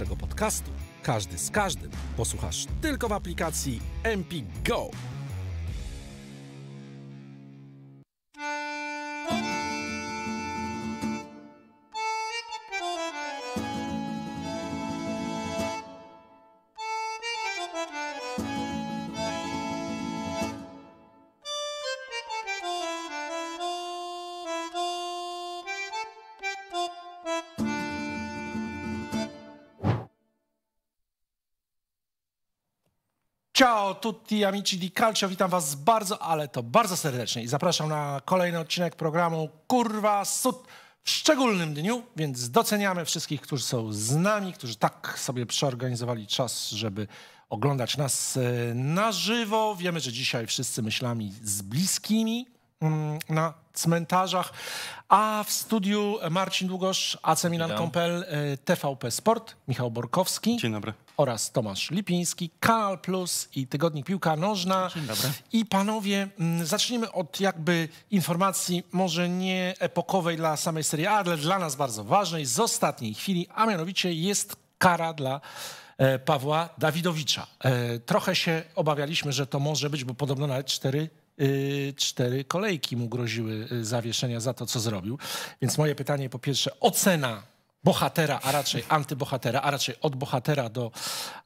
naszego podcastu Każdy z każdym posłuchasz tylko w aplikacji MP Go. Ciao tutti amici di Calcio, witam was bardzo, ale to bardzo serdecznie i zapraszam na kolejny odcinek programu Kurwa Sud w szczególnym dniu, więc doceniamy wszystkich, którzy są z nami, którzy tak sobie przeorganizowali czas, żeby oglądać nas e, na żywo. Wiemy, że dzisiaj wszyscy myślami z bliskimi, Mm, na cmentarzach, a w studiu Marcin Długosz, acmilan.pl, y, TVP Sport, Michał Borkowski. Dzień dobry. Oraz Tomasz Lipiński, Kanal Plus i Tygodnik Piłka Nożna. Dzień dobry. I panowie, mm, zacznijmy od jakby informacji może nie epokowej dla samej serii ale dla nas bardzo ważnej z ostatniej chwili, a mianowicie jest kara dla e, Pawła Dawidowicza. E, trochę się obawialiśmy, że to może być, bo podobno nawet cztery Y, cztery kolejki mu groziły y, zawieszenia za to, co zrobił. Więc moje pytanie po pierwsze, ocena bohatera, a raczej antybohatera, a raczej od bohatera do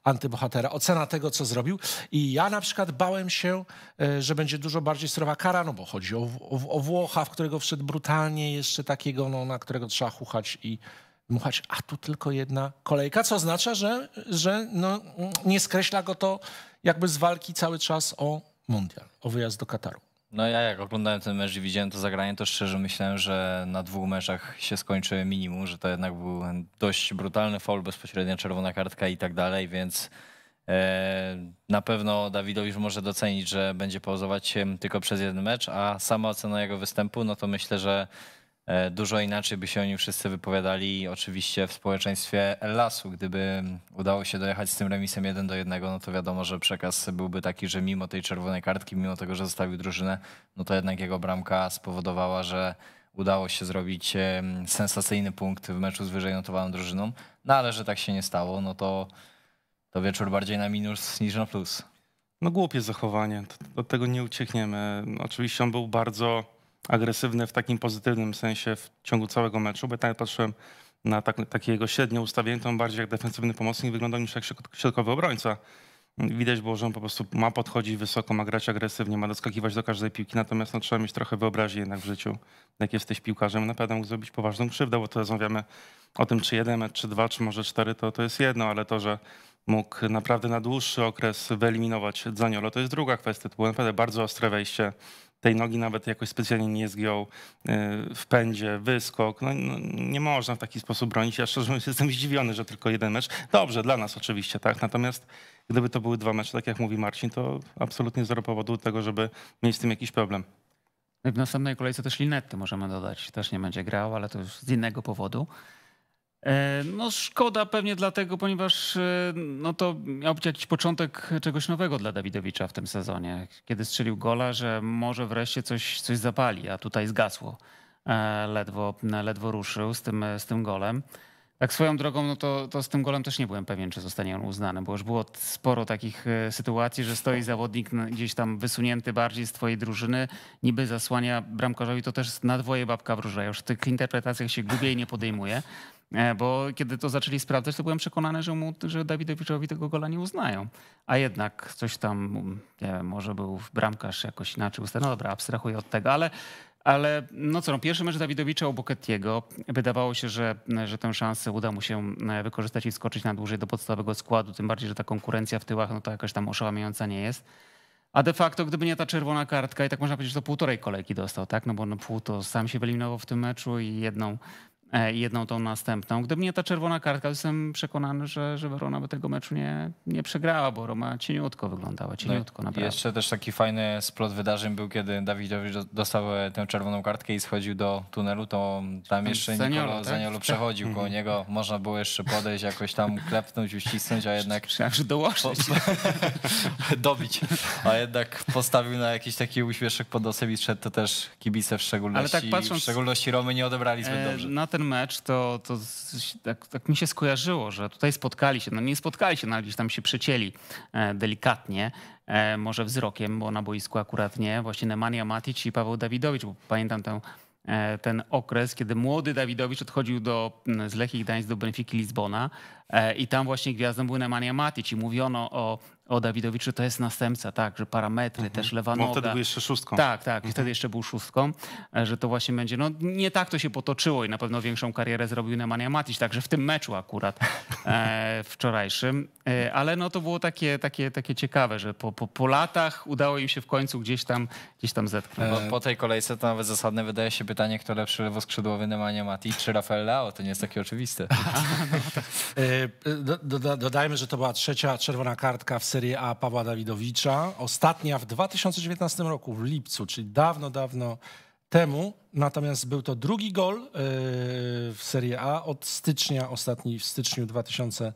antybohatera, ocena tego, co zrobił. I ja na przykład bałem się, y, że będzie dużo bardziej surowa kara, no bo chodzi o, o, o Włocha, w którego wszedł brutalnie, jeszcze takiego, no, na którego trzeba huchać i muchać, a tu tylko jedna kolejka, co oznacza, że, że no, nie skreśla go to jakby z walki cały czas o mundial, o wyjazd do Kataru. No ja jak oglądałem ten mecz i widziałem to zagranie, to szczerze myślałem, że na dwóch meczach się skończy minimum, że to jednak był dość brutalny faul, bezpośrednia czerwona kartka i tak dalej, więc e, na pewno Dawidowicz może docenić, że będzie pauzować się tylko przez jeden mecz, a sama ocena jego występu, no to myślę, że E, dużo inaczej by się oni wszyscy wypowiadali oczywiście w społeczeństwie Lasu. Gdyby udało się dojechać z tym remisem 1 do 1, no to wiadomo, że przekaz byłby taki, że mimo tej czerwonej kartki, mimo tego, że zostawił drużynę, no to jednak jego bramka spowodowała, że udało się zrobić sensacyjny punkt w meczu z wyżej notowaną drużyną. No ale że tak się nie stało, no to, to wieczór bardziej na minus niż na plus. No głupie zachowanie, od tego nie uciekniemy. Oczywiście on był bardzo agresywny w takim pozytywnym sensie w ciągu całego meczu, bo tak patrzyłem na tak, takie jego średnio ustawienie, to on bardziej jak defensywny pomocnik wyglądał niż jak środkowy obrońca. Widać było, że on po prostu ma podchodzić wysoko, ma grać agresywnie, ma doskakiwać do każdej piłki, natomiast no, trzeba mieć trochę wyobraźni jednak w życiu, jak jesteś piłkarzem, naprawdę mógł zrobić poważną krzywdę, bo to rozmawiamy o tym, czy jeden mecz, czy dwa, czy może cztery, to, to jest jedno, ale to, że mógł naprawdę na dłuższy okres wyeliminować Dzaniolo, to jest druga kwestia. To było naprawdę bardzo ostre wejście tej nogi nawet jakoś specjalnie nie zgiął e, w pędzie, wyskok. No, no, nie można w taki sposób bronić. Ja szczerze mówiąc jestem zdziwiony, że tylko jeden mecz. Dobrze, dla nas oczywiście, tak. Natomiast gdyby to były dwa mecze, tak jak mówi Marcin, to absolutnie zero powodu tego, żeby mieć z tym jakiś problem. No w następnej kolejce też Linetty możemy dodać. Też nie będzie grał, ale to już z innego powodu. E, no szkoda pewnie dlatego, ponieważ e, no to miał być jakiś początek czegoś nowego dla Dawidowicza w tym sezonie, kiedy strzelił gola, że może wreszcie coś, coś zapali, a tutaj zgasło. E, ledwo, ledwo ruszył z tym, z tym golem. Tak swoją drogą, no to, to z tym golem też nie byłem pewien, czy zostanie on uznany, bo już było sporo takich sytuacji, że stoi zawodnik no, gdzieś tam wysunięty bardziej z twojej drużyny, niby zasłania bramkarzowi, to też na dwoje babka wróża. Już w tych interpretacjach się gubię i nie podejmuje. E, bo kiedy to zaczęli sprawdzać, to byłem przekonany, że, mu, że Dawidowiczowi tego gola nie uznają. A jednak coś tam, mm, nie wiem, może był bramkarz jakoś inaczej ustawiony. No dobra, abstrahuję od tego, ale ale no co, no, pierwszy mecz Dawidowicza u Buketiego, Wydawało się, że, że tę szansę uda mu się e, wykorzystać i skoczyć na dłużej do podstawowego składu, tym bardziej, że ta konkurencja w tyłach no to jakaś tam oszałamiająca nie jest. A de facto, gdyby nie ta czerwona kartka, i tak można powiedzieć, że to półtorej kolejki dostał, tak? No bo no pół to sam się wyeliminował w tym meczu i jedną E, jedną tą następną. Gdyby nie ta czerwona kartka, jestem przekonany, że, że Verona by tego meczu nie, nie przegrała, bo Roma cieniutko wyglądała, no cieniutko no naprawdę. Jeszcze też taki fajny splot wydarzeń był, kiedy Dawidowicz dostał e, tę czerwoną kartkę i schodził do tunelu, to tam jeszcze Zaniolo, tak? przechodził koło mhm. niego, można było jeszcze podejść, jakoś tam klepnąć, uścisnąć, a jednak... Aż dołożyć. dobić, a jednak postawił na jakiś taki uśmieszek pod nosem i szedł to też kibice w szczególności, Ale tak patrząc, w szczególności Romy nie odebrali zbyt e, dobrze. Na ten ten mecz, to, to tak, tak, mi się skojarzyło, że tutaj spotkali się, no nie spotkali się, no gdzieś tam się przecieli e, delikatnie, e, może wzrokiem, bo na boisku akurat nie, właśnie Nemanja Matic i Paweł Dawidowicz, bo pamiętam tę e, ten okres, kiedy młody Dawidowicz odchodził do, z Lechii Gdańsk do Benfiki Lizbona, E, I tam właśnie gwiazdą był Nemanja Matic i mówiono o, o Dawidowiczu, że to jest następca, tak, że parametry mhm. też lewano. Bo wtedy był jeszcze szóstką. Tak, tak, mhm. wtedy jeszcze był szóstką, e, że to właśnie będzie, no nie tak to się potoczyło i na pewno większą karierę zrobił Nemanja Matic, także w tym meczu akurat e, wczorajszym, e, ale no to było takie, takie, takie ciekawe, że po, po, po latach udało im się w końcu gdzieś tam, gdzieś tam zetknąć. Po, e, po tej kolejce to nawet zasadne wydaje się pytanie, kto lepszy lewoskrzydłowy Nemanja Matic czy Rafael Leao, to nie jest takie oczywiste. A, no, tak. E, dodajmy, że to była trzecia czerwona kartka w Serie A Pawła Dawidowicza. Ostatnia w 2019 roku, w lipcu, czyli dawno, dawno temu. Natomiast był to drugi gol e, w Serie A od stycznia, ostatni w styczniu 2019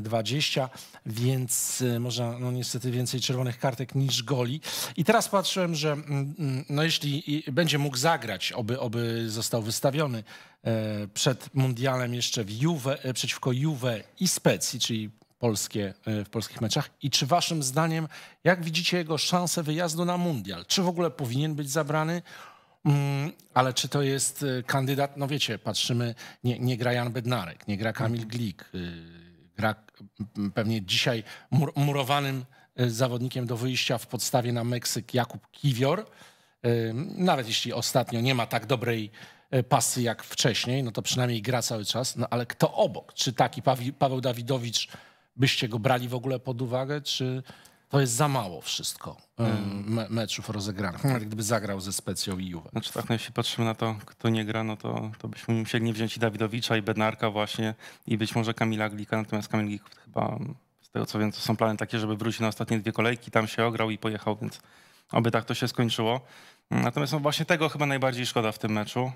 20, więc y, można no niestety więcej czerwonych kartek niż goli. I teraz patrzyłem, że mm, mm, no jeśli będzie mógł zagrać, oby, oby został wystawiony e, przed mundialem jeszcze w Juve, e, przeciwko Juve i Specji, czyli polskie, e, w polskich meczach. I czy waszym zdaniem, jak widzicie jego szansę wyjazdu na mundial? Czy w ogóle powinien być zabrany? Mm, ale czy to jest kandydat, no wiecie, patrzymy, nie, nie gra Jan Bednarek, nie gra Kamil mhm. Glik, y, gra pewnie dzisiaj mur murowanym e, zawodnikiem do wyjścia w podstawie na Meksyk Jakub Kiwior. E, nawet jeśli ostatnio nie ma tak dobrej e, pasy jak wcześniej, no to przynajmniej gra cały czas. No ale kto obok? Czy taki Paweł Dawidowicz byście go brali w ogóle pod uwagę, czy to jest za mało wszystko hmm. me meczów rozegranych, jak gdyby zagrał ze Specją i Juve. Znaczy tak, no jeśli patrzymy na to, kto nie gra, no to, to byśmy musieli nie wziąć i Dawidowicza, i Bednarka właśnie, i być może Kamila Glika, natomiast Kamil Glik chyba, z tego co wiem, to są plany takie, żeby wrócić na ostatnie dwie kolejki, tam się ograł i pojechał, więc oby tak to się skończyło. Natomiast no właśnie tego chyba najbardziej szkoda w tym meczu,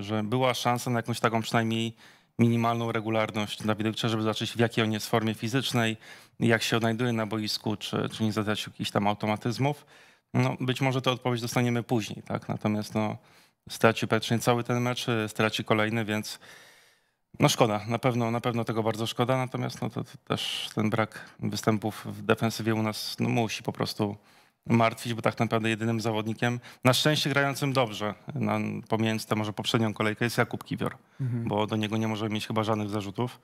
że była szansa na jakąś taką przynajmniej minimalną regularność dla widowicza, żeby zobaczyć w jakiej on jest formie fizycznej, jak się odnajduje na boisku, czy, czy nie zadać jakichś tam automatyzmów. No, być może tę odpowiedź dostaniemy później, tak? Natomiast no, straci Petrzyn cały ten mecz, y, straci kolejny, więc no szkoda, na pewno, na pewno tego bardzo szkoda, natomiast no to, to też ten brak występów w defensywie u nas no, musi po prostu martwić, bo tak naprawdę jedynym zawodnikiem, na szczęście grającym dobrze, na, pomijając tę może poprzednią kolejkę, jest Jakub Kiwior, mhm. bo do niego nie możemy mieć chyba żadnych zarzutów.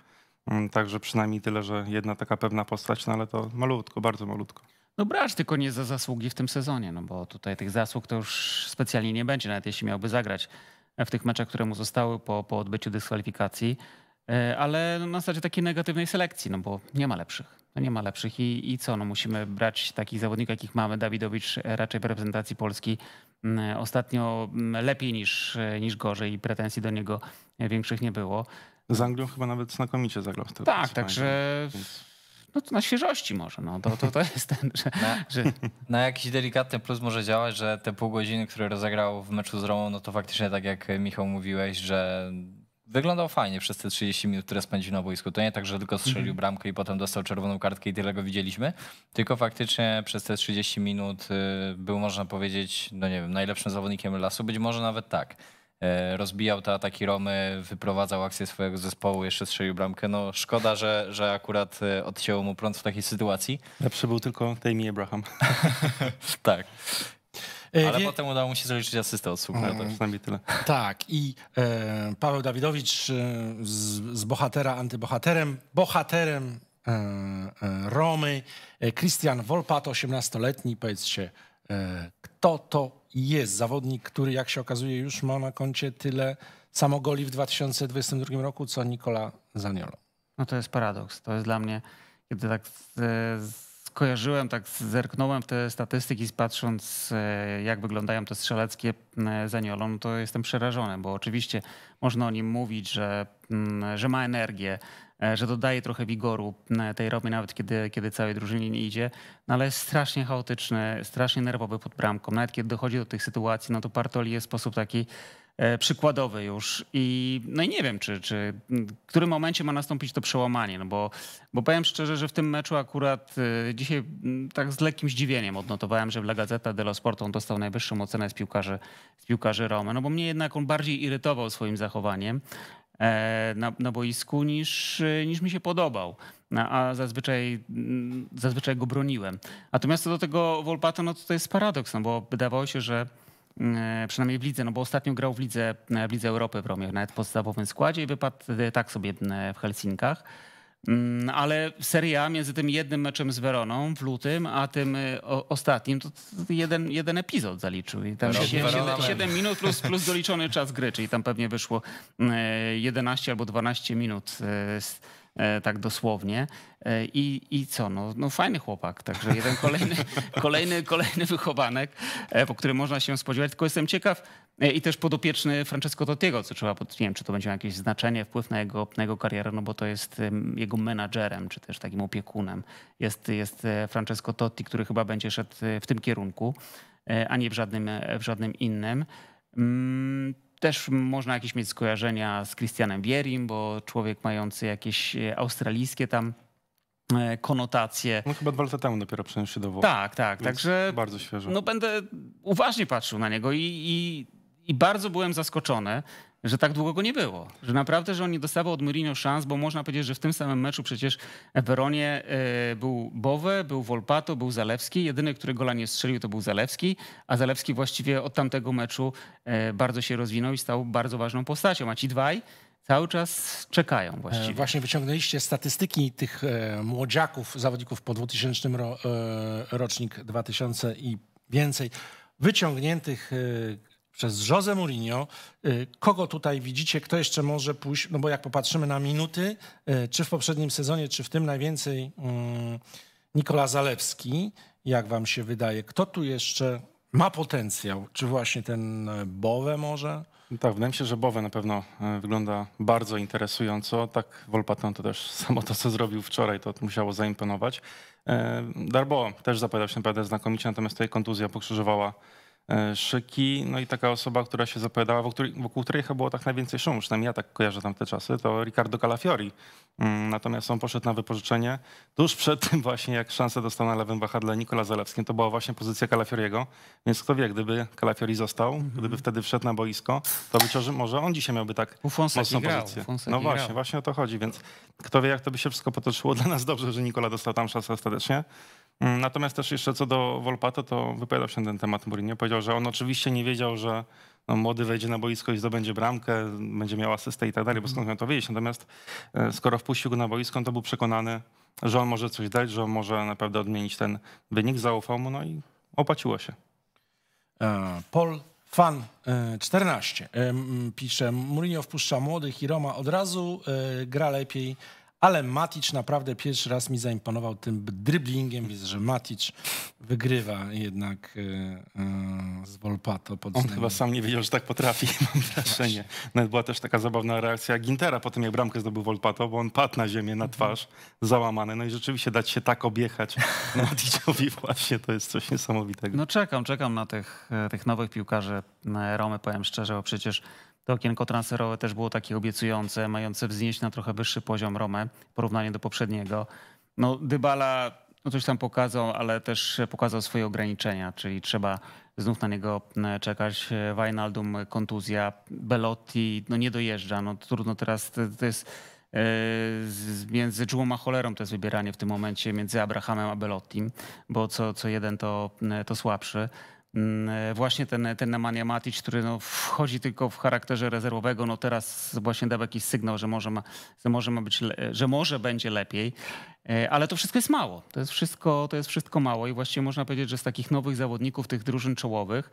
Mm, także przynajmniej tyle, że jedna taka pewna postać, no ale to malutko, bardzo malutko. No brać tylko nie za zasługi w tym sezonie, no bo tutaj tych zasług to już specjalnie nie będzie, nawet jeśli miałby zagrać w tych meczach, które mu zostały po, po odbyciu dyskwalifikacji, e, ale na zasadzie takiej negatywnej selekcji, no bo nie ma lepszych. No nie ma lepszych. I, I co? No musimy brać takich zawodników, jakich mamy. Dawidowicz e, raczej w reprezentacji Polski e, ostatnio lepiej niż, e, niż gorzej i pretensji do niego większych nie było. Z Anglią chyba nawet znakomicie zagrał w Tak, także no to na świeżości może, no to, to, to jest ten, że na, że... na, jakiś delikatny plus może działać, że te pół godziny, które rozegrał w meczu z Romą, no to faktycznie tak jak Michał mówiłeś, że wyglądał fajnie przez te 30 minut, które spędził na boisku. To nie tak, że tylko strzelił mhm. bramkę i potem dostał czerwoną kartkę i tyle go widzieliśmy, tylko faktycznie przez te 30 minut y, był, można powiedzieć, no nie wiem, najlepszym zawodnikiem lasu, być może nawet tak. Y, rozbijał te ataki Romy, wyprowadzał akcję swojego zespołu, jeszcze strzelił bramkę. No szkoda, że, że akurat y, odcięło mu prąd w takiej sytuacji. Lepszy był tylko Tammy Abraham. tak. E, Ale Wie... potem udało mu się zaliczyć asystę od Słupna, to mm. przynajmniej tyle. Tak, i e, Paweł Dawidowicz e, z, z bohatera antybohaterem, bohaterem e, e Romy, Christian Wolpat, 18-letni, powiedzcie, e, kto to jest zawodnik, który jak się okazuje już ma na koncie tyle samo goli w 2022 roku, co Nikola Zaniolo. No to jest paradoks, to jest dla mnie, kiedy tak z, z skojarzyłem, tak zerknąłem w te statystyki, patrząc e, jak wyglądają te strzeleckie za Niolą, no to jestem przerażony, bo oczywiście można o nim mówić, że, że ma energię, e, że dodaje trochę wigoru tej robi nawet kiedy, kiedy całej drużynie nie idzie, no ale jest strasznie chaotyczny, strasznie nerwowy pod bramką. Nawet kiedy dochodzi do tych sytuacji, no to Partoli jest w sposób taki E, przykładowy już. I no i nie wiem, czy, czy w którym momencie ma nastąpić to przełamanie, no bo, bo powiem szczerze, że w tym meczu akurat e, dzisiaj tak z lekkim zdziwieniem odnotowałem, że w La Gazeta dello Sport on dostał najwyższą ocenę z piłkarzy, z piłkarzy Romy, no bo mnie jednak on bardziej irytował swoim zachowaniem e, na, na boisku niż, niż mi się podobał. No, a zazwyczaj, zazwyczaj go broniłem. Natomiast co do tego Wolpata, no to jest paradoks, no bo wydawało się, że E, przynajmniej w lidze, no bo ostatnio grał w lidze, e, w lidze Europy w Romie, nawet w podstawowym składzie i wypadł e, tak sobie w Helsinkach. Mm, ale seria między tym jednym meczem z Weroną w lutym, a tym ostatnim, to jeden, jeden epizod zaliczył. I tam 7, 7 minut plus, plus doliczony czas gry, czyli tam pewnie wyszło 11 albo 12 minut. E, tak dosłownie. E, I, i co? No, no fajny chłopak, także jeden kolejny, kolejny, kolejny wychowanek, e, po którym można się spodziewać. Tylko jestem ciekaw i też podopieczny Francesco Totiego, co trzeba, nie wiem, czy to będzie miało jakieś znaczenie, wpływ na jego, na jego karierę, no bo to jest jego menadżerem, czy też takim opiekunem. Jest, jest Francesco Totti, który chyba będzie szedł w tym kierunku, a nie w żadnym, w żadnym innym. Mm, też można jakieś mieć skojarzenia z Christianem Bierim, bo człowiek mający jakieś e, australijskie tam e, konotacje. No chyba dwa lata temu dopiero przeniósł się do Włoch. Tak, tak, także... Bardzo świeżo. No będę uważnie patrzył na niego i, i, i bardzo byłem zaskoczony że tak długo go nie było. Że naprawdę, że on nie dostawał od Mourinho szans, bo można powiedzieć, że w tym samym meczu przecież w Weronie e, był Bowe, był Wolpato, był Zalewski. Jedyny, który gola nie strzelił, to był Zalewski, a Zalewski właściwie od tamtego meczu e, bardzo się rozwinął i stał bardzo ważną postacią. A ci dwaj cały czas czekają e, właściwie. Właśnie wyciągnęliście statystyki tych młodziaków, zawodników po 2000 ro, rocznik 2000 i więcej, wyciągniętych przez Jose Mourinho. Y, kogo tutaj widzicie, kto jeszcze może pójść? No bo jak popatrzymy na minuty, y, czy w poprzednim sezonie, czy w tym najwięcej mm, Nikola Zalewski, jak wam się wydaje, kto tu jeszcze ma potencjał? Czy właśnie ten e, Bowe może? No tak, wydaje mi się, że Bowe na pewno e, wygląda bardzo interesująco. Tak, Wolpaton to też samo to, co zrobił wczoraj, to musiało zaimponować. E, Darbo też zapowiadał się naprawdę znakomicie, natomiast tutaj kontuzja pokrzyżowała E, szyki, no i taka osoba, która się zapowiadała, wokół której, wokół chyba było tak najwięcej szumu, przynajmniej ja tak kojarzę tamte czasy, to Ricardo Calafiori. Mm, natomiast on poszedł na wypożyczenie tuż przed tym właśnie, jak szansę dostał na lewym wahadle Nikola Zalewskim, to była właśnie pozycja Calafioriego, więc kto wie, gdyby Calafiori został, mm -hmm. gdyby wtedy wszedł na boisko, to być może, może on dzisiaj miałby tak Ufonseki mocną grał, pozycję. no właśnie, grał. właśnie o to chodzi, więc kto wie, jak to by się wszystko potoczyło. Dla nas dobrze, że Nikola dostał tam szansę ostatecznie. Mm, natomiast też jeszcze co do Wolpata, to wypowiadał się na ten temat Mourinho. Powiedział, że on oczywiście nie wiedział, że no, młody wejdzie na boisko i zdobędzie bramkę, będzie miał asystę i tak dalej, bo skąd miał to wiedzieć. Natomiast e, skoro wpuścił go na boisko, to był przekonany, że on może coś dać, że on może naprawdę odmienić ten wynik, zaufał mu, no i opłaciło się. E, Paul Fan 14 e, pisze, Mourinho wpuszcza młodych i Roma od razu, gra lepiej, ale Matic naprawdę pierwszy raz mi zaimponował tym dribblingiem, więc że Matic wygrywa jednak e, e, z Volpato. Pod On chyba sam nie wiedział, że tak potrafi, mam wrażenie. Nawet była też taka zabawna reakcja Gintera po tym, jak bramkę zdobył Volpato, bo on padł na ziemię, na twarz, załamany. No i rzeczywiście dać się tak objechać Maticowi właśnie, to jest coś niesamowitego. No czekam, czekam na tych, e, tych nowych piłkarzy Romy, powiem szczerze, bo przecież to okienko transferowe też było takie obiecujące, mające wznieść na trochę wyższy poziom Romę w porównaniu do poprzedniego. No Dybala no coś tam pokazał, ale też pokazał swoje ograniczenia, czyli trzeba znów na niego e, czekać. E, Wijnaldum, kontuzja, Belotti no nie dojeżdża. No trudno teraz, to jest e, między dżumą a cholerą to jest wybieranie w tym momencie między Abrahamem a Belotti, bo co, co jeden to, to słabszy. Mm, e, właśnie ten, ten Nemanja Matic, który no wchodzi tylko w charakterze rezerwowego, no teraz właśnie dał jakiś sygnał, że może, ma, że może, ma być, że może będzie lepiej. E, ale to wszystko jest mało. To jest wszystko, to jest wszystko mało i właściwie można powiedzieć, że z takich nowych zawodników, tych drużyn czołowych,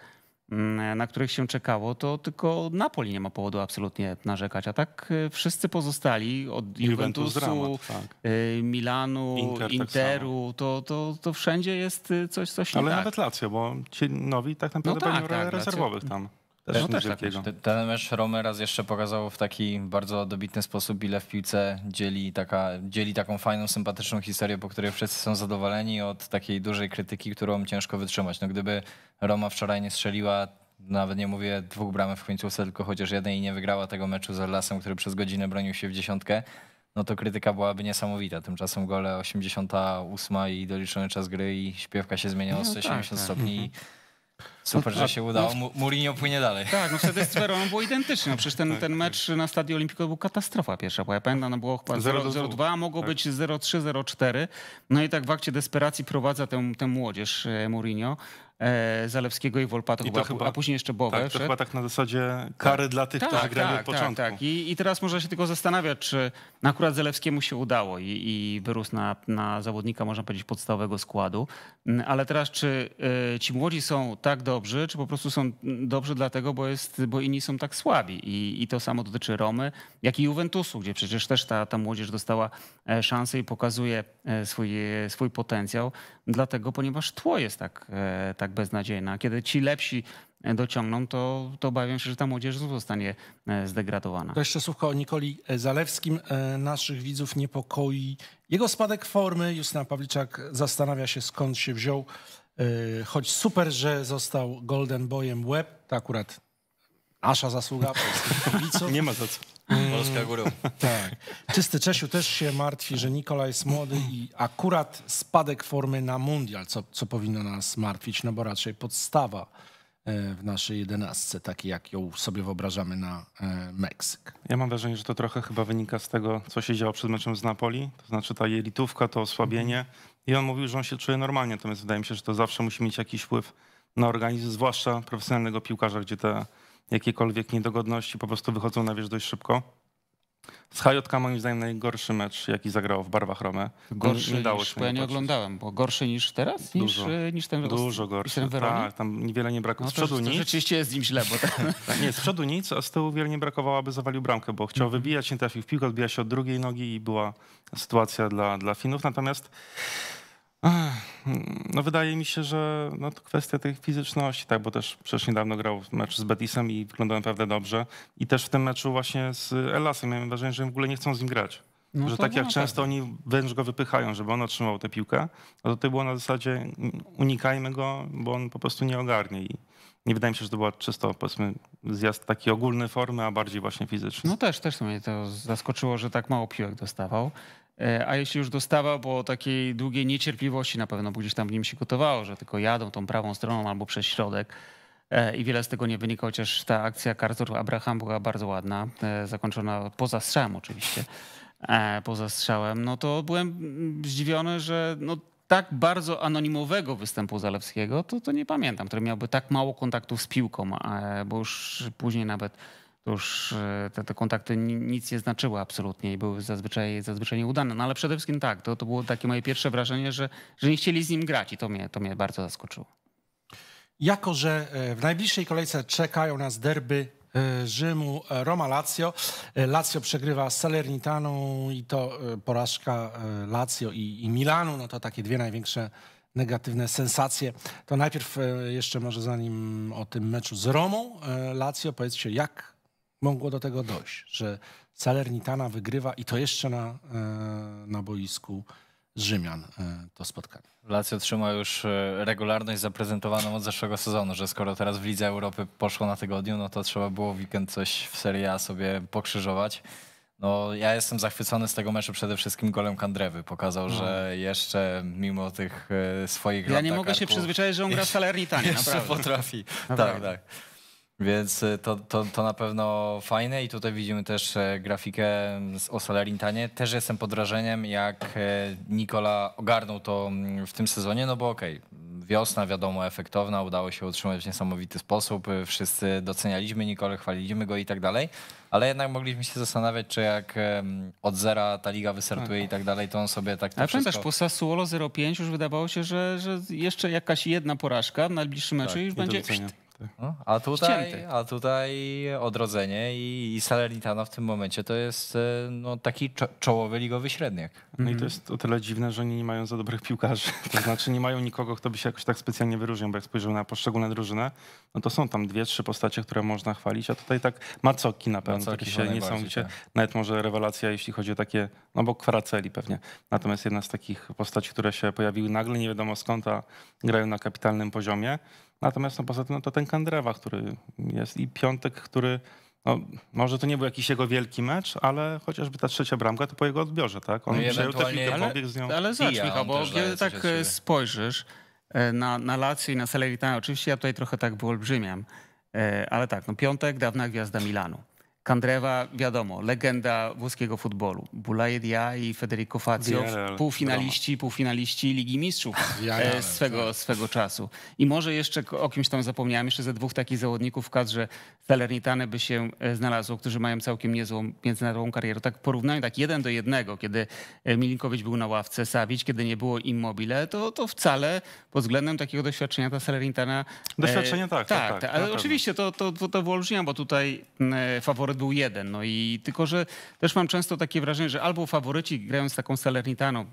Mm, na których się czekało, to tylko Napoli nie ma powodu absolutnie narzekać. A tak y, wszyscy pozostali od Juventusu, Juventus tak. Y, Milanu, Inter, tak Interu, tak to, to, to wszędzie jest y, coś, coś Ale tak. nawet Lazio, bo ci nowi tak naprawdę no tak, będą tak, tak rezerwowych Lazio. tam. Też no też tak, ten mecz jeszcze pokazał w taki bardzo dobitny sposób, ile w piłce dzieli, taka, dzieli taką fajną, sympatyczną historię, po której wszyscy są zadowoleni od takiej dużej krytyki, którą ciężko wytrzymać. No gdyby Roma wczoraj nie strzeliła, nawet nie mówię dwóch bramek w końcówce, tylko chociaż jednej i nie wygrała tego meczu z Lasem, który przez godzinę bronił się w dziesiątkę, no to krytyka byłaby niesamowita. Tymczasem gole 88 i doliczony czas gry i śpiewka się zmieniała o z no tak, tak, stopni. Super, że no, się udało. No, Mourinho płynie dalej. Tak, no wtedy z Verona było identycznie. przecież ten, tak, ten tak. mecz na Stadio Olimpiko był katastrofa pierwsza, bo ja pamiętam, no było chyba 0-2, mogło tak. być 0-3, 0-4. No i tak w akcie desperacji prowadza tę, tę młodzież e, Mourinho. E, Zalewskiego i Wolpatu, chyba, chyba, a później jeszcze Bowe. Tak, to chyba tak na zasadzie kary tak. dla tych, tak, którzy tak, grali tak, od początku. Tak, I, I, teraz można się tylko zastanawiać, czy akurat Zalewskiemu się udało i, i wyrósł na, na zawodnika, można powiedzieć, podstawowego składu. Mm, ale teraz, czy e, ci młodzi są tak dobrzy, czy po prostu są dobrzy dlatego, bo, jest, bo inni są tak słabi. I, i to samo dotyczy Romy, jak i Juventusu, gdzie przecież też ta, ta młodzież dostała e, szansę i pokazuje swój, swój potencjał. Dlatego, ponieważ tło jest tak, e, tak beznadziejne. Kiedy ci lepsi e, dociągną, to, to obawiam się, że ta młodzież zostanie e, zdegradowana. To jeszcze słówko o Nikoli Zalewskim. Naszych widzów niepokoi jego spadek formy. Justyna Pawliczak zastanawia się, skąd się wziął. Choć super, że został Golden Boyem Web, to akurat nasza zasługa Nie ma za co. Mm. Polska górą. Tak. Czysty Czesiu też się martwi, że Nikola jest młody i akurat spadek formy na mundial, co, co powinno nas martwić, no bo raczej podstawa e, w naszej jedenastce, takiej jak ją sobie wyobrażamy na e, Meksyk. Ja mam wrażenie, że to trochę chyba wynika z tego, co się działo przed meczem z Napoli, to znaczy ta jelitówka, to osłabienie. I on mówił, że on się czuje normalnie, natomiast wydaje mi się, że to zawsze musi mieć jakiś wpływ na organizm, zwłaszcza profesjonalnego piłkarza, gdzie te jakiekolwiek niedogodności po prostu wychodzą na wierzch dość szybko. Z HJK moim zdaniem najgorszy mecz, jaki zagrał w barwach Rome. Gorszy nie dało niż, bo ja nie oglądałem, bo gorszy niż teraz? Niż, Dużo, e, niż ten Dużo gorszy, niż ten tak, tam niewiele nie brakowało. No z przodu to, nic. rzeczywiście jest z nim źle, bo tak. tak, Nie, z przodu nic, a z tyłu wiele nie brakowało, aby zawalił bramkę, bo chciał mhm. wybijać, nie trafił w piłkę, odbija się od drugiej nogi i była sytuacja dla, dla Finów. Natomiast no wydaje mi się, że no to kwestia tej fizyczności, tak, bo też przecież niedawno grał mecz z Betisem i wyglądał naprawdę dobrze. I też w tym meczu właśnie z Elasem miałem wrażenie, że w ogóle nie chcą z nim grać. No że tak jak często tak. oni wręcz go wypychają, żeby on otrzymał tę piłkę, a no to tutaj było na zasadzie mm, unikajmy go, bo on po prostu nie ogarnie. I nie wydaje mi się, że to była czysto powiedzmy zjazd taki ogólny formy, a bardziej właśnie fizyczny. No też, też mnie to zaskoczyło, że tak mało piłek dostawał. E, a jeśli już dostawał po takiej długiej niecierpliwości na pewno, bo gdzieś tam w nim się gotowało, że tylko jadą tą prawą stroną albo przez środek, e, i wiele z tego nie wynika, chociaż ta akcja Carter Abraham była bardzo ładna, e, zakończona poza strzałem oczywiście, poza strzałem, no to byłem zdziwiony, że no tak bardzo anonimowego występu Zalewskiego, to, to nie pamiętam, który miałby tak mało kontaktów z piłką, bo już później nawet to już e, te, te kontakty nic nie znaczyły absolutnie i były zazwyczaj, zazwyczaj nieudane. No ale przede wszystkim tak, to, to było takie moje pierwsze wrażenie, że, że nie chcieli z nim grać i to mnie, to mnie bardzo zaskoczyło. Jako, że e, w najbliższej kolejce czekają nas derby e, Rzymu, Roma, Lazio. Lazio przegrywa z Salernitaną i to porażka Lazio i, i Milanu, no to takie dwie największe negatywne sensacje. To najpierw jeszcze może zanim o tym meczu z Romą, Lazio, powiedzcie jak mogło do tego dojść, że Salernitana wygrywa i to jeszcze na, e, na boisku z Rzymian e, to spotkanie. Lazio trzyma już e, regularność zaprezentowaną od zeszłego sezonu, że skoro teraz w Lidze Europy poszło na tygodniu, no to trzeba było weekend coś w Serie A sobie pokrzyżować. No, ja jestem zachwycony z tego meczu przede wszystkim golem Kandrewy. Pokazał, no. że jeszcze mimo tych swoich ja lat Ja nie mogę karku, się przyzwyczaić, że on gra w Salernitanie, naprawdę. potrafi. Naprawdę. Tak, tak. Więc y, to, to, to na pewno fajne i tutaj widzimy też e, grafikę z Osalerintanie. Też jestem pod wrażeniem, jak e, Nikola ogarnął to mm, w tym sezonie, no bo okej, okay, wiosna wiadomo efektowna, udało się utrzymać w niesamowity sposób, y, wszyscy docenialiśmy Nikolę, chwaliliśmy go i tak dalej, ale jednak mogliśmy się zastanawiać, czy jak od zera ta liga wystartuje i tak. tak dalej, to on sobie tak to Ale wszystko... pamiętasz, po Sassuolo 0-5 już wydawało się, że, że jeszcze jakaś jedna porażka w najbliższym meczu tak, i już będzie... No, a, tutaj, a tutaj Odrodzenie i, i Salernitana w tym momencie to jest e, no, taki czo czołowy ligowy średniak. No i to mhm. jest o tyle dziwne, że oni nie mają za dobrych piłkarzy. To znaczy nie mają nikogo, kto by się jakoś tak specjalnie wyróżnił, bo jak spojrzymy na poszczególne drużyny, no to są tam dwie, trzy postacie, które można chwalić, a tutaj tak macoki na pewno, macoki takie się niesamowicie, tak. nawet może rewelacja, jeśli chodzi o takie, no bo kwaraceli pewnie. Natomiast jedna z takich postaci, które się pojawiły nagle, nie wiadomo skąd, a grają na kapitalnym poziomie. Natomiast no, poza tym no, to ten Kandrewa, który jest i Piątek, który no, może to nie był jakiś jego wielki mecz, ale chociażby ta trzecia bramka to po jego odbiorze, tak? On no przejął technikę, ale, pobiegł z nią. Ale zobacz, ja, bo kiedy tak e, spojrzysz e, na, na Lazio i na Salernitana, oczywiście ja tutaj trochę tak był olbrzymiam, e, ale tak, no Piątek, dawna gwiazda Milanu. Kandrewa, wiadomo, legenda włoskiego futbolu. Bulajedia i Federico Fazio, półfinaliści, półfinaliści Ligi Mistrzów e, swego, tak. swego czasu. I może jeszcze o kimś tam zapomniałem, jeszcze ze dwóch takich zawodników w kadrze Salernitany by się e, znalazło, którzy mają całkiem niezłą międzynarodową karierę. Tak porównanie, tak jeden do jednego, kiedy e, Milinkowicz był na ławce, Sawić, kiedy nie było Immobile, to, to wcale pod względem takiego doświadczenia ta Salernitana... Doświadczenie tak, tak, tak, tak, tak Ale oczywiście to, to, to, to bo tutaj faworyt był jeden. No i tylko, że też mam często takie wrażenie, że albo faworyci grają z taką Salernitaną,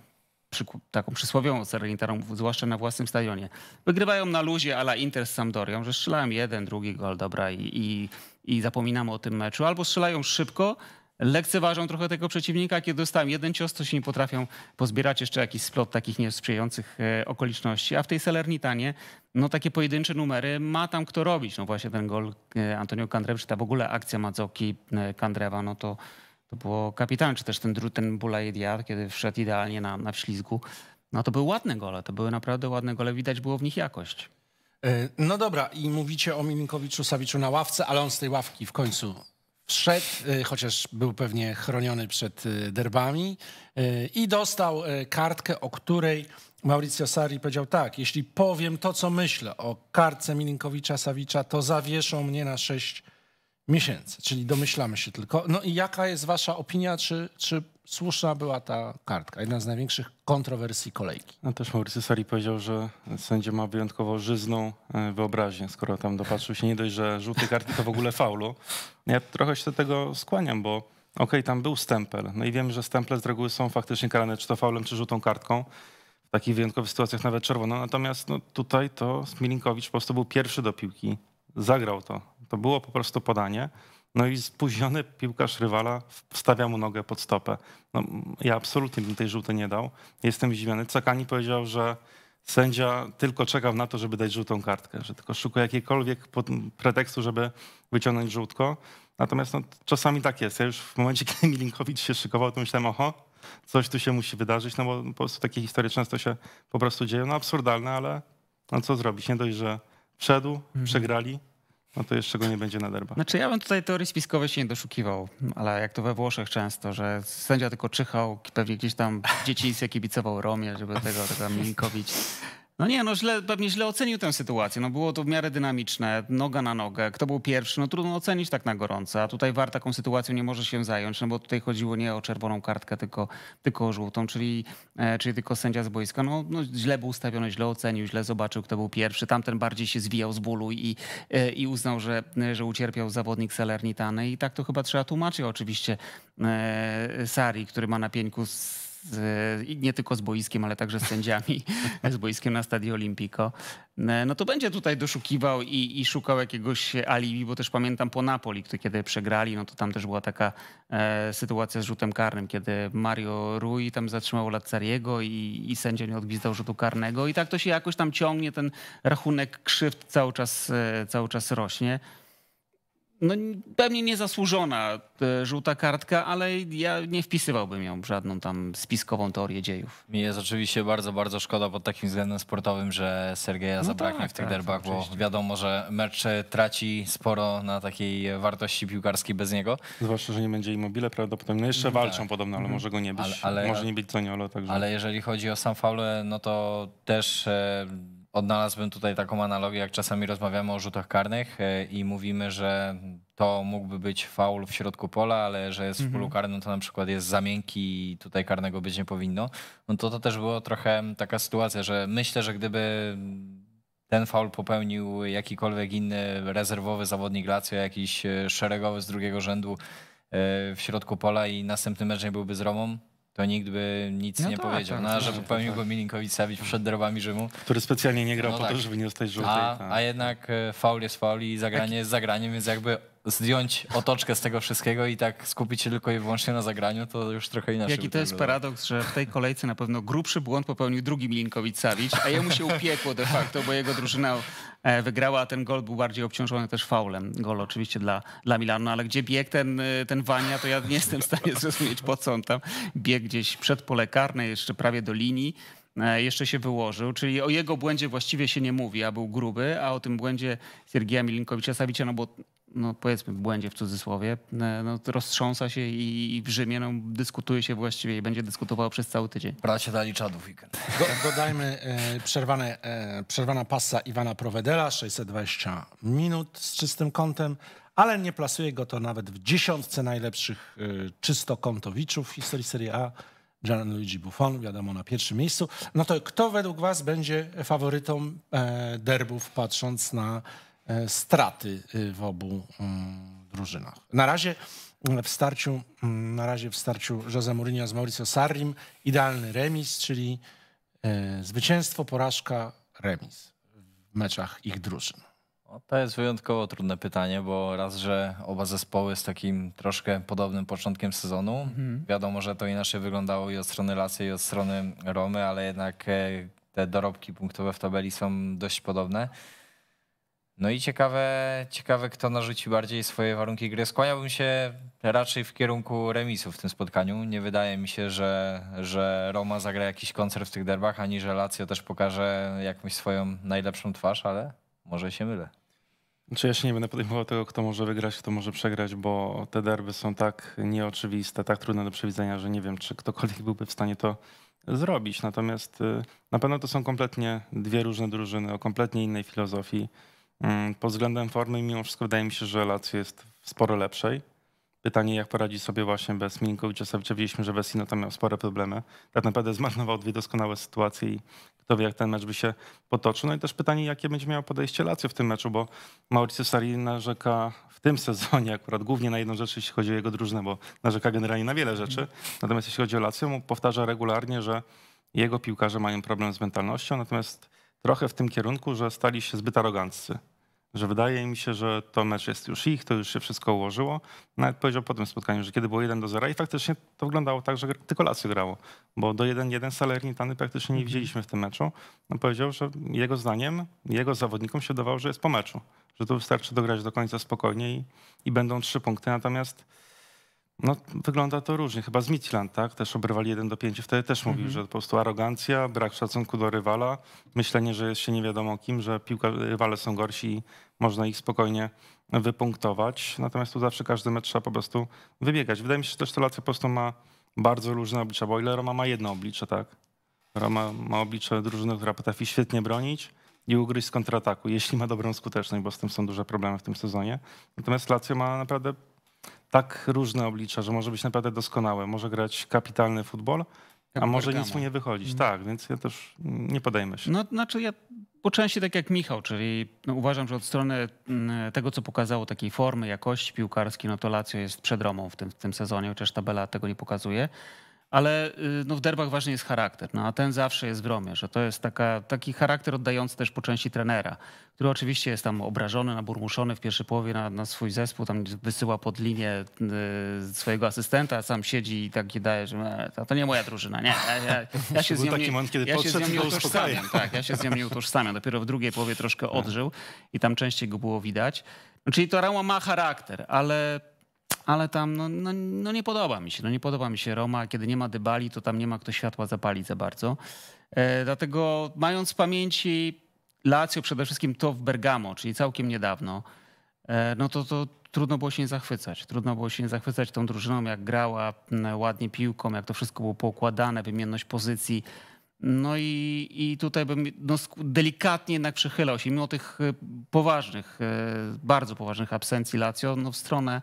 przy, taką przysłowiową Salernitaną, zwłaszcza na własnym stadionie, wygrywają na luzie ala Inter z Sampdorią, że strzelałem jeden, drugi gol, dobra i, i, i zapominamy o tym meczu. Albo strzelają szybko, lekceważą trochę tego przeciwnika, kiedy dostałem jeden cios, to się nie potrafią pozbierać jeszcze jakiś splot takich niesprzyjających e, okoliczności. A w tej Salernitanie, no takie pojedyncze numery ma tam kto robić. No właśnie ten gol e, Antonio Kandrew, czy ta w ogóle akcja Madzoki e, Kandrewa, no to, to było kapitan Czy też ten drut, ten Bula Edia, kiedy wszedł idealnie na, na wślizgu. No to były ładne gole, to były naprawdę ładne gole, widać było w nich jakość. No dobra, i mówicie o Milinkowiczu Sawiczu na ławce, ale on z tej ławki w końcu wszedł, y, chociaż był pewnie chroniony przed y, derbami y, i dostał kartkę, o której Mauricio Sarri powiedział tak, jeśli powiem to, co myślę o kartce Milinkowicza-Sawicza, to zawieszą mnie na sześć miesięcy, czyli domyślamy się tylko. No i jaka jest wasza opinia, czy, czy słuszna była ta kartka. Jedna z największych kontrowersji kolejki. No też Maurycy Sari powiedział, że sędzia ma wyjątkowo żyzną e, wyobraźnię, skoro tam dopatrzył się nie dość, że żółty kartki to w ogóle faulu. Ja trochę się do tego skłaniam, bo okej, okay, tam był stempel. No i wiem, że stemple z reguły są faktycznie karane czy to faulem, czy żółtą kartką. W takich wyjątkowych sytuacjach nawet czerwono. Natomiast no, tutaj to Smilinkowicz po prostu był pierwszy do piłki. Zagrał to. To było po prostu podanie. No i spóźniony piłkarz rywala wstawia mu nogę pod stopę. No, ja absolutnie bym tej żółtej nie dał. Jestem zdziwiony. Cakani powiedział, że sędzia tylko czekał na to, żeby dać żółtą kartkę, że tylko szuka jakiejkolwiek pretekstu, żeby wyciągnąć żółtko. Natomiast no, czasami tak jest. Ja już w momencie, kiedy Milinkowicz się szykował, to myślałem, oho, coś tu się musi wydarzyć, no bo po prostu takie historie często się po prostu dzieją. No absurdalne, ale no co zrobić? Nie dość, że wszedł, mhm. przegrali, no to jeszcze go nie będzie na derbach. Znaczy ja bym tutaj teorii spiskowej się nie doszukiwał, ale jak to we Włoszech często, że sędzia tylko czyhał, pewnie gdzieś tam w dzieciństwie kibicował Romie, żeby tego, tego minkowić. No nie, no źle, pewnie źle ocenił tę sytuację. No było to w miarę dynamiczne, noga na nogę. Kto był pierwszy? No trudno ocenić tak na gorąco. A tutaj VAR taką sytuacją nie może się zająć, no bo tutaj chodziło nie o czerwoną kartkę, tylko, tylko o żółtą, czyli, e, czyli tylko sędzia z boiska. No, no źle był ustawiony, źle ocenił, źle zobaczył, kto był pierwszy. Tamten bardziej się zwijał z bólu i, e, i uznał, że, że ucierpiał zawodnik Salernitany. I tak to chyba trzeba tłumaczyć oczywiście e, Sari, który ma na pieńku z nie tylko z boiskiem, ale także z sędziami, z boiskiem na Stadio Olimpico, e, no to będzie tutaj doszukiwał i, i szukał jakiegoś alibi, bo też pamiętam po Napoli, kiedy przegrali, no to tam też była taka e, sytuacja z rzutem karnym, kiedy Mario Rui tam zatrzymał Lazzariego i, i sędzia nie odgwizdał rzutu karnego i tak to się jakoś tam ciągnie, ten rachunek krzywd cały czas, e, cały czas rośnie no, pewnie niezasłużona e, żółta kartka, ale ja nie wpisywałbym ją w żadną tam spiskową teorię dziejów. Mi jest oczywiście bardzo, bardzo szkoda pod takim względem sportowym, że Sergeja no zabraknie tak, w tych tak, derbach, bo oczywiście. wiadomo, że mecz e, traci sporo na takiej wartości piłkarskiej bez niego. Zwłaszcza, że nie będzie Immobile prawdopodobnie. No jeszcze no walczą tak. podobno, ale mhm. może go nie być. Ale, ale, może nie być Zaniolo. Także. Ale jeżeli chodzi o sam faulę, no to też... E, Odnalazłbym tutaj taką analogię, jak czasami rozmawiamy o rzutach karnych e, i mówimy, że to mógłby być faul w środku pola, ale że jest w mhm. polu karnym, to na przykład jest za miękki i tutaj karnego być nie powinno. No to to też było trochę taka sytuacja, że myślę, że gdyby ten faul popełnił jakikolwiek inny rezerwowy zawodnik Lazio, jakiś e, szeregowy z drugiego rzędu e, w środku pola i następny mecz nie byłby z Romą, to nikt by nic no nie tak, powiedział. Tak, no, tak, że tak, popełnił tak. go Milinkowicz Sawic przed drobami Rzymu. Który specjalnie nie grał no po tak. to, żeby nie dostać żółtej. A, tak. a jednak e, faul jest faul i zagranie jest zagraniem, więc jakby zdjąć otoczkę z tego wszystkiego i tak skupić się tylko i wyłącznie na zagraniu, to już trochę inaczej. Jaki to jest wygląda. paradoks, że w tej kolejce na pewno grubszy błąd popełnił drugi Milinkowicz-Sawicz, a jemu się upiekło de facto, bo jego drużyna e, wygrała, a ten gol był bardziej obciążony też faulem. Gol oczywiście dla, dla Milanu, no ale gdzie bieg ten, e, ten Wania, to ja nie jestem w stanie zrozumieć, po co on tam bieg gdzieś przed pole karne, jeszcze prawie do linii e, jeszcze się wyłożył, czyli o jego błędzie właściwie się nie mówi, a był gruby, a o tym błędzie Siergieja Milinkowicza-Sawicza, no bo no powiedzmy błędzie w cudzysłowie, no, roztrząsa się i, i w Rzymie no, dyskutuje się właściwie i będzie dyskutował przez cały tydzień. Bracie dali czadu weekend. dodajmy e, przerwane, e, przerwana pasa Iwana Provedera, 620 minut z czystym kątem, ale nie plasuje go to nawet w dziesiątce najlepszych e, czysto kątowiczów w historii Serie A. Gianluigi Buffon, wiadomo, na pierwszym miejscu. No to kto według was będzie faworytą e, derbów, patrząc na E, straty y, w obu mm, drużynach. Na razie mm, w starciu, mm, na razie w starciu Jose Mourinho z Mauricio Sarrim idealny remis, czyli e, zwycięstwo, porażka, remis w meczach ich drużyn. To jest wyjątkowo trudne pytanie, bo raz, że oba zespoły z takim troszkę podobnym początkiem sezonu, mhm. wiadomo, że to inaczej wyglądało i od strony Lacy, i od strony Romy, ale jednak e, te dorobki punktowe w tabeli są dość podobne. No i ciekawe, ciekawe kto narzuci bardziej swoje warunki gry. Skłaniałbym się raczej w kierunku remisu w tym spotkaniu. Nie wydaje mi się, że, że Roma zagra jakiś koncert w tych derbach, ani że Lazio też pokaże jakąś swoją najlepszą twarz, ale może się mylę. Znaczy ja się nie będę podejmował tego, kto może wygrać, kto może przegrać, bo te derby są tak nieoczywiste, tak trudne do przewidzenia, że nie wiem, czy ktokolwiek byłby w stanie to zrobić. Natomiast y, na pewno to są kompletnie dwie różne drużyny o kompletnie innej filozofii. Mm, pod względem formy mimo wszystko wydaje mi się, że Lazio jest sporo lepszej. Pytanie, jak poradzi sobie właśnie bez Minkowicza-Sawicza. Widzieliśmy, że Vesino tam miał spore problemy. Tak naprawdę zmarnował dwie doskonałe sytuacje i kto wie, jak ten mecz by się potoczył. No i też pytanie, jakie będzie miało podejście Lazio w tym meczu, bo Mauricio Sarri narzeka w tym sezonie akurat głównie na jedną rzecz, jeśli chodzi o jego drużynę, bo narzeka generalnie na wiele rzeczy. Natomiast jeśli chodzi o Lazio, powtarza regularnie, że jego piłkarze mają problem z mentalnością, natomiast trochę w tym kierunku, że stali się zbyt aroganccy. Że wydaje mi się, że to mecz jest już ich, to już się wszystko ułożyło. Nawet powiedział po tym spotkaniu, że kiedy było 1 do 0 i faktycznie to wyglądało tak, że tylko Lazio grało, bo do 1-1 Salernitany praktycznie nie mhm. widzieliśmy w tym meczu. On no, powiedział, że jego zdaniem, jego zawodnikom się dawało, że jest po meczu, że to wystarczy dograć do końca spokojnie i, i będą trzy punkty. Natomiast no, wygląda to różnie. Chyba z Midland, tak? Też obrywali 1 do 5. Wtedy też mówił, mm że po prostu arogancja, brak szacunku do rywala, myślenie, że jest się nie wiadomo kim, że piłka, rywale są gorsi i można ich spokojnie wypunktować. Natomiast tu zawsze każdy mecz trzeba po prostu wybiegać. Wydaje mi się, że też to Lacja po prostu ma bardzo różne oblicza, bo ile Roma ma jedno oblicze, tak? Roma ma oblicze drużyny, która potrafi świetnie bronić i ugryźć z kontrataku, jeśli ma dobrą skuteczność, bo z tym są duże problemy w tym sezonie. Natomiast Lacja ma naprawdę tak różne oblicza, że może być naprawdę doskonałe, Może grać kapitalny futbol, Jak a może nic mu nie wychodzić. Mhm. Tak, więc ja też nie podejmę się. No, znaczy ja po części tak jak Michał, czyli no uważam, że od strony mm, tego, co pokazało takiej formy, jakości piłkarskiej, no to Lazio jest przed Romą w tym, w tym sezonie, chociaż tabela tego nie pokazuje ale y, no, w derbach ważny jest charakter, no, a ten zawsze jest w Romie, że to jest taka, taki charakter oddający też po części trenera, który oczywiście jest tam obrażony, naburmuszony w pierwszej połowie na, na swój zespół, tam wysyła pod linię y, swojego asystenta, sam siedzi i tak daje, że e, to nie moja drużyna, nie. Ja, się z nią moment, kiedy ja się z nią nie utożsamiam, tak, ja się z nią nie utożsamiam. Dopiero w drugiej połowie troszkę tak. odżył i tam częściej go było widać. Czyli to Rama ma charakter, ale ale tam no, no, no, nie podoba mi się. No nie podoba mi się Roma. Kiedy nie ma dybali, to tam nie ma kto światła zapalić za bardzo. E, dlatego mając w pamięci Lazio przede wszystkim to w Bergamo, czyli całkiem niedawno, e, no to, to trudno było się nie zachwycać. Trudno było się nie zachwycać tą drużyną, jak grała ładnie piłką, jak to wszystko było poukładane, wymienność pozycji. No i, i tutaj bym no, delikatnie jednak przychylał się, mimo tych e, poważnych, e, bardzo poważnych absencji Lazio, no w stronę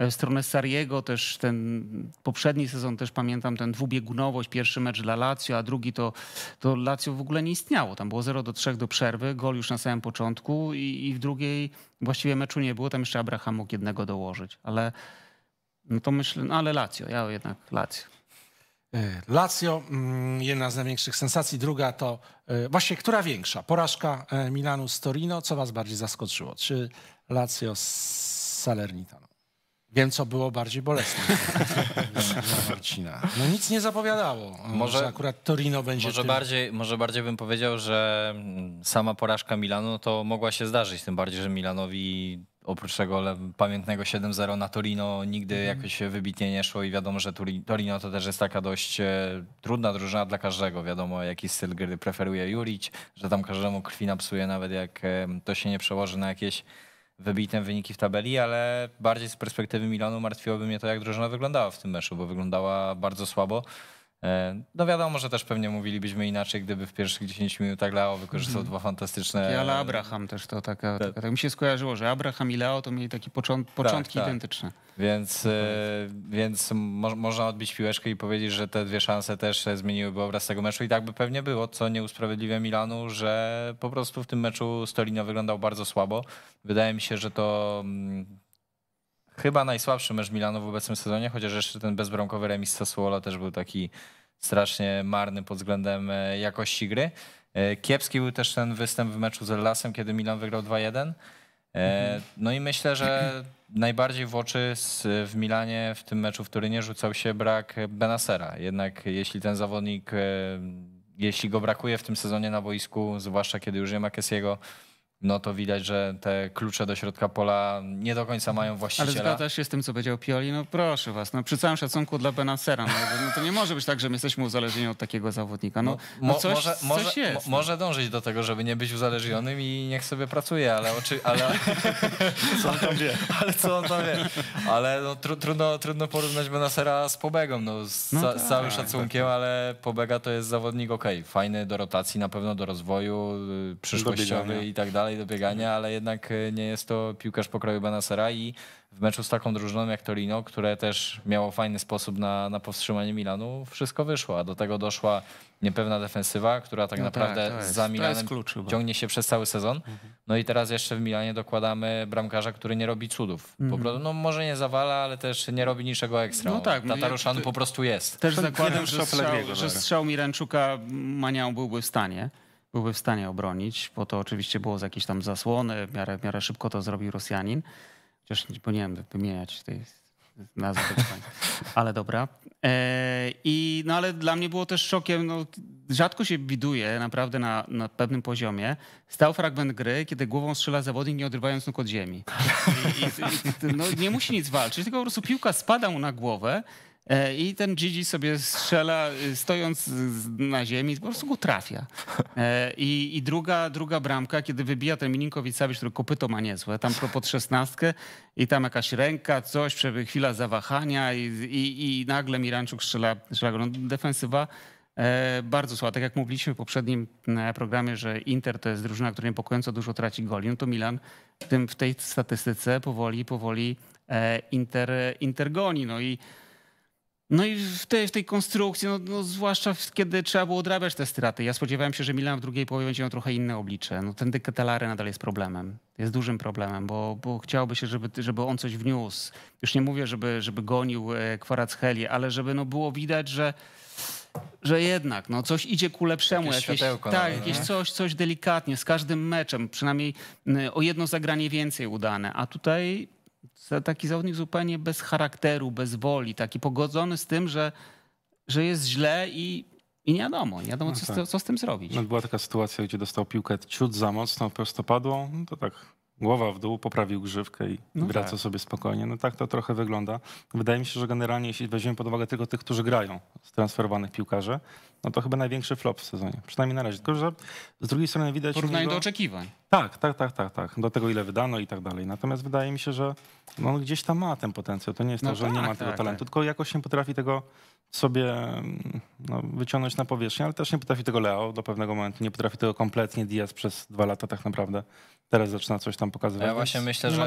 E, w stronę Sariego, też ten poprzedni sezon też pamiętam tę dwubiegunowość, pierwszy mecz dla Lazio, a drugi to, to Lazio w ogóle nie istniało. Tam było 0 do 3 do przerwy, gol już na samym początku i, i w drugiej właściwie meczu nie było, tam jeszcze Abraham mógł jednego dołożyć, ale no to myślę, no ale Lazio, ja jednak Lazio. E, Lazio, mm, jedna z największych sensacji, druga to e, właśnie która większa? Porażka Milanu z Torino, co was bardziej zaskoczyło? Czy Lazio z Salernitano? Wiem, co było bardziej bolesne dla Marcina. No nic nie zapowiadało, e, może, że akurat Torino będzie może tym. bardziej, może bardziej bym powiedział, że mm, sama porażka Milanu to mogła się zdarzyć, tym bardziej, że Milanowi oprócz tego pamiętnego 7-0 na Torino nigdy mm. jakoś wybitnie nie szło i wiadomo, że Torino to też jest taka dość e, trudna drużyna dla każdego. Wiadomo, jaki styl gry preferuje Jurić, że tam każdemu krwi napsuje, nawet jak to się nie przełoży na jakieś wybitne wyniki w tabeli, ale bardziej z perspektywy Milanu martwiłoby mnie to, jak drużyna wyglądała w tym meczu, bo wyglądała bardzo słabo. E, no wiadomo, że też pewnie mówilibyśmy inaczej, gdyby w pierwszych 10 minutach Leo wykorzystał mhm. dwa fantastyczne... ale Abraham też to taka, tak. taka... Tak mi się skojarzyło, że Abraham i Leo to mieli takie począt tak, początki tak, tak. identyczne. Więc, e, więc mo można odbić piłeczkę i powiedzieć, że te dwie szanse też zmieniłyby obraz tego meczu i tak by pewnie było, co nie usprawiedliwia Milanu, że po prostu w tym meczu Stolino wyglądał bardzo słabo. Wydaje mi się, że to mm, chyba najsłabszy mecz Milanu w obecnym sezonie, chociaż jeszcze ten bezbramkowy remis Sassuolo też był taki strasznie marny pod względem e, jakości gry. E, Kiepski był też ten występ w meczu z Lasem, kiedy Milan wygrał 2-1. E, mhm. No i myślę, że najbardziej w oczy w Milanie w tym meczu w Turynie rzucał się brak Benasera. Jednak jeśli ten zawodnik, jeśli go brakuje w tym sezonie na boisku, zwłaszcza kiedy już nie ma Kessiego, no to widać, że te klucze do środka pola nie do końca mają właściciela. Ale zgadzasz się z tym, co powiedział Pioli? No proszę was, no przy całym szacunku dla Benacera, no, no to nie może być tak, że my jesteśmy uzależnieni od takiego zawodnika. No, no coś, może, coś może, jest. No. może dążyć do tego, żeby nie być uzależnionym i niech sobie pracuje, ale oczy, ale... co on tam wie? Ale co on tam wie? Ale no, tru, trudno, trudno porównać Benacera z Pobegą, no z, no ca, tak, całym tak, szacunkiem, tak. ale Pobega to jest zawodnik ok, fajny do rotacji, na pewno do rozwoju y, przyszłościowy i tak dalej dalej do biegania, mhm. ale jednak y, nie jest to piłkarz pokroju Benasera i w meczu z taką drużyną jak Torino, które też miało fajny sposób na, na powstrzymanie Milanu, wszystko wyszło, a do tego doszła niepewna defensywa, która tak no tak, naprawdę tak, jest, za Milanem klucz, ciągnie się przez cały sezon. Mhm. No i teraz jeszcze w Milanie dokładamy bramkarza, który nie robi cudów. Mhm. prostu, no może nie zawala, ale też nie robi niczego ekstra. No tak, ja, no po prostu jest. Też zakładam, że strzał, że strzał Miranczuka Maniał byłby w stanie byłby w stanie obronić, bo to oczywiście było z jakiejś tam zasłony, w miarę, w miarę szybko to zrobił Rosjanin. Chociaż nie powinienem wymieniać tej nazwy Ale dobra. E, I, no ale dla mnie było też szokiem, no, rzadko się widuje naprawdę na, na pewnym poziomie. Stał fragment gry, kiedy głową strzela zawodnik nie odrywając nóg od ziemi. I, i, no, nie musi nic walczyć, tylko po prostu piłka spada mu na głowę E, I ten Gigi sobie strzela, y, stojąc na ziemi, po prostu go trafia. E, I, i druga, druga bramka, kiedy wybija ten Milinkowicz-Sawic, który kopyto ma niezłe, tam pod szesnastkę i tam jakaś ręka, coś, chwila zawahania i, i, i nagle Miranczuk strzela, strzela No, defensywa e, bardzo słaba. Tak jak mówiliśmy w poprzednim programie, że Inter to jest drużyna, która niepokojąco dużo traci goli, no to Milan w, tym, w tej statystyce powoli, powoli Inter, Inter goni. No i no i w tej, w tej konstrukcji, no, no, zwłaszcza kiedy trzeba było odrabiać te straty. Ja spodziewałem się, że Milan w drugiej połowie będzie miał trochę inne oblicze. No, ten Deketelary nadal jest problemem. Jest dużym problemem, bo, bo chciałoby się, żeby, żeby on coś wniósł. Już nie mówię, żeby, żeby gonił e, Heli, ale żeby no, było widać, że, że jednak no, coś idzie ku lepszemu. Jakieś, jakieś tak, jakieś coś, coś delikatnie, z każdym meczem, przynajmniej e, o jedno zagranie więcej udane. A tutaj taki zawodnik zupełnie bez charakteru, bez woli, taki pogodzony z tym, że, że jest źle i, i nie wiadomo, nie wiadomo no co, tak. co, z tym zrobić. No, była taka sytuacja, gdzie dostał piłkę ciut za mocno, prosto padło, no to tak głowa w dół, poprawił grzywkę i no wraca tak. sobie spokojnie. No tak to trochę wygląda. Wydaje mi się, że generalnie, jeśli weźmiemy pod uwagę tylko tych, którzy grają z transferowanych piłkarzy, no to chyba największy flop w sezonie. Przynajmniej na razie. Tylko, że z drugiej strony widać... Porównanie niego... do oczekiwań. Tak, tak, tak, tak, tak. Do tego, ile wydano i tak dalej. Natomiast wydaje mi się, że no, on gdzieś tam ma ten potencjał. To nie jest tak, no to, że nie ma tak, tego tak, talentu, tak. tylko jakoś nie potrafi tego sobie no, wyciągnąć na powierzchnię, ale też nie potrafi tego Leo do pewnego momentu, nie potrafi tego kompletnie Diaz przez dwa lata tak naprawdę. Teraz zaczyna coś tam pokazywać. Ja właśnie myślę, że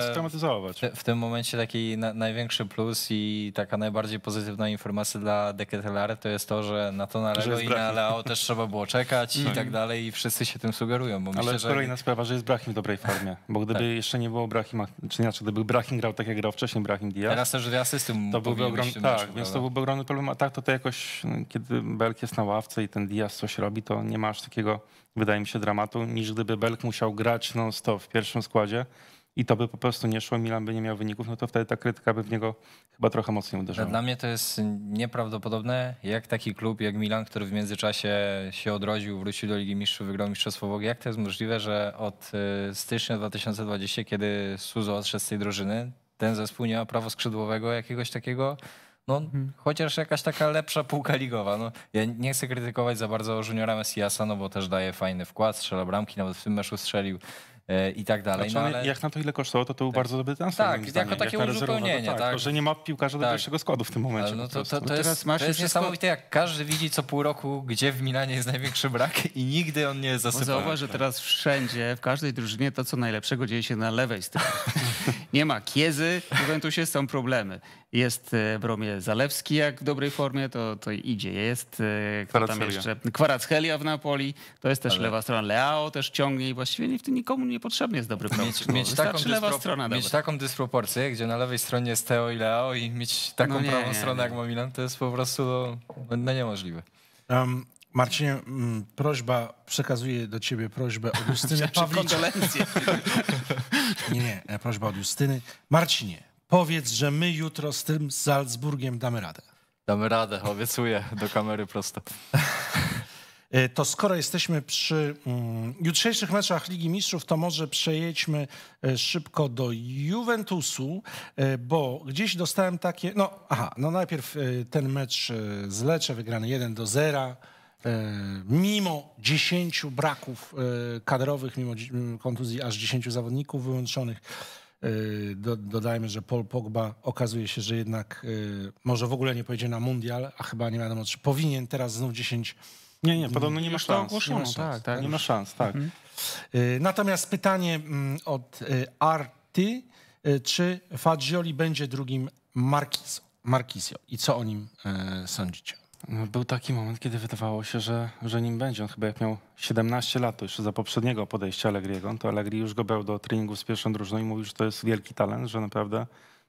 W, w, tym momencie taki na, największy plus i taka najbardziej pozytywna informacja dla Deketelary to jest to, że na to należy. i na Leo też trzeba było czekać i no tak dalej i wszyscy się tym sugerują. Bo ale myślę, kolejna sprawa, że że jest Brahim w dobrej formie, bo gdyby tak. jeszcze nie było Brahima, czy inaczej, gdyby Brahim grał tak, jak grał wcześniej Brahim Diaz. Teraz też dwie asysty to byłby ogromny, Tak, więc to byłby ogromny problem, a tak to, to jakoś, no, kiedy Belk jest na ławce i ten Diaz coś robi, to nie ma aż takiego, wydaje mi się, dramatu, niż gdyby Belk musiał grać non-stop w pierwszym składzie, i to by po prostu nie szło, Milan by nie miał wyników, no to wtedy ta krytyka by w niego chyba trochę mocniej uderzyła. Dla mnie to jest nieprawdopodobne, jak taki klub jak Milan, który w międzyczasie się odrodził, wrócił do Ligi Mistrzów, wygrał Mistrzostwo Boga, jak to jest możliwe, że od y, stycznia 2020, kiedy Suzo odszedł z tej drużyny, ten zespół nie ma prawo skrzydłowego jakiegoś takiego no, hmm. chociaż jakaś taka lepsza półka ligowa. No, ja nie chcę krytykować za bardzo Juniora Messiasa, no bo też daje fajny wkład, strzela bramki, nawet w tym meczu strzelił. E, i tak dalej. Znaczy, no, ale... Jak na to ile kosztowało, to to był tak. bardzo dobry transfer. Tak, zdaniem, jako takie jak no uzupełnienie. Tak, tak. To, że nie ma piłkarza do tak. pierwszego składu w tym momencie. No to, to, to jest, teraz masz to jest niesamowite, jak każdy widzi co pół roku, gdzie w Milanie jest największy brak i nigdy on nie jest zasypany. Zauważ, że tak. teraz wszędzie, w każdej drużynie to, co najlepszego dzieje się na lewej stronie. nie ma Kiezy, w Juventusie są problemy. Jest Bromie e, Zalewski, jak w dobrej formie, to, to idzie. Jest e, kto tam jeszcze? Kwaratschelia w Napoli, to jest też ale... lewa strona. Leao też ciągnie i właściwie nie w tym nikomu nie niepotrzebny jest dobry produkt. Mieć, mieć, taką, mieć taką dysproporcję, gdzie na lewej stronie jest Teo i Leo i mieć taką no nie, prawą nie, stronę nie. jak ma Milan, to jest po prostu no, no niemożliwe. Um, Marcinie, mm, prośba, przekazuję do ciebie prośbę od Justyny Pawlicza. nie, nie, e, prośba od Justyny. Marcinie, powiedz, że my jutro z tym z Salzburgiem damy radę. Damy radę, obiecuję, do kamery prosto. E, to skoro jesteśmy przy mm, jutrzejszych meczach Ligi Mistrzów, to może przejedźmy e, szybko do Juventusu, e, bo gdzieś dostałem takie. No, aha, no najpierw ten mecz z Lecce wygrany 1 do 0 mimo 10 braków kadrowych, mimo kontuzji aż 10 zawodników wyłączonych. Dodajmy, że Paul Pogba okazuje się, że jednak może w ogóle nie pojedzie na mundial, a chyba nie wiadomo, czy powinien teraz znów 10 nie, nie, podobno nie ma szans. nie ma szans, tak, tak. Nie ma szans, tak. Mhm. Y, natomiast pytanie mm, od y, Arty, y, czy Fagioli będzie drugim Marquis, i co o nim sądzicie? No, był taki moment, kiedy wydawało się, że, że nim będzie. On chyba jak miał 17 lat, to jeszcze za poprzedniego podejścia Allegriego, to Allegri już go brał do treningu z pierwszą drużyną i mówił, że to jest wielki talent, że naprawdę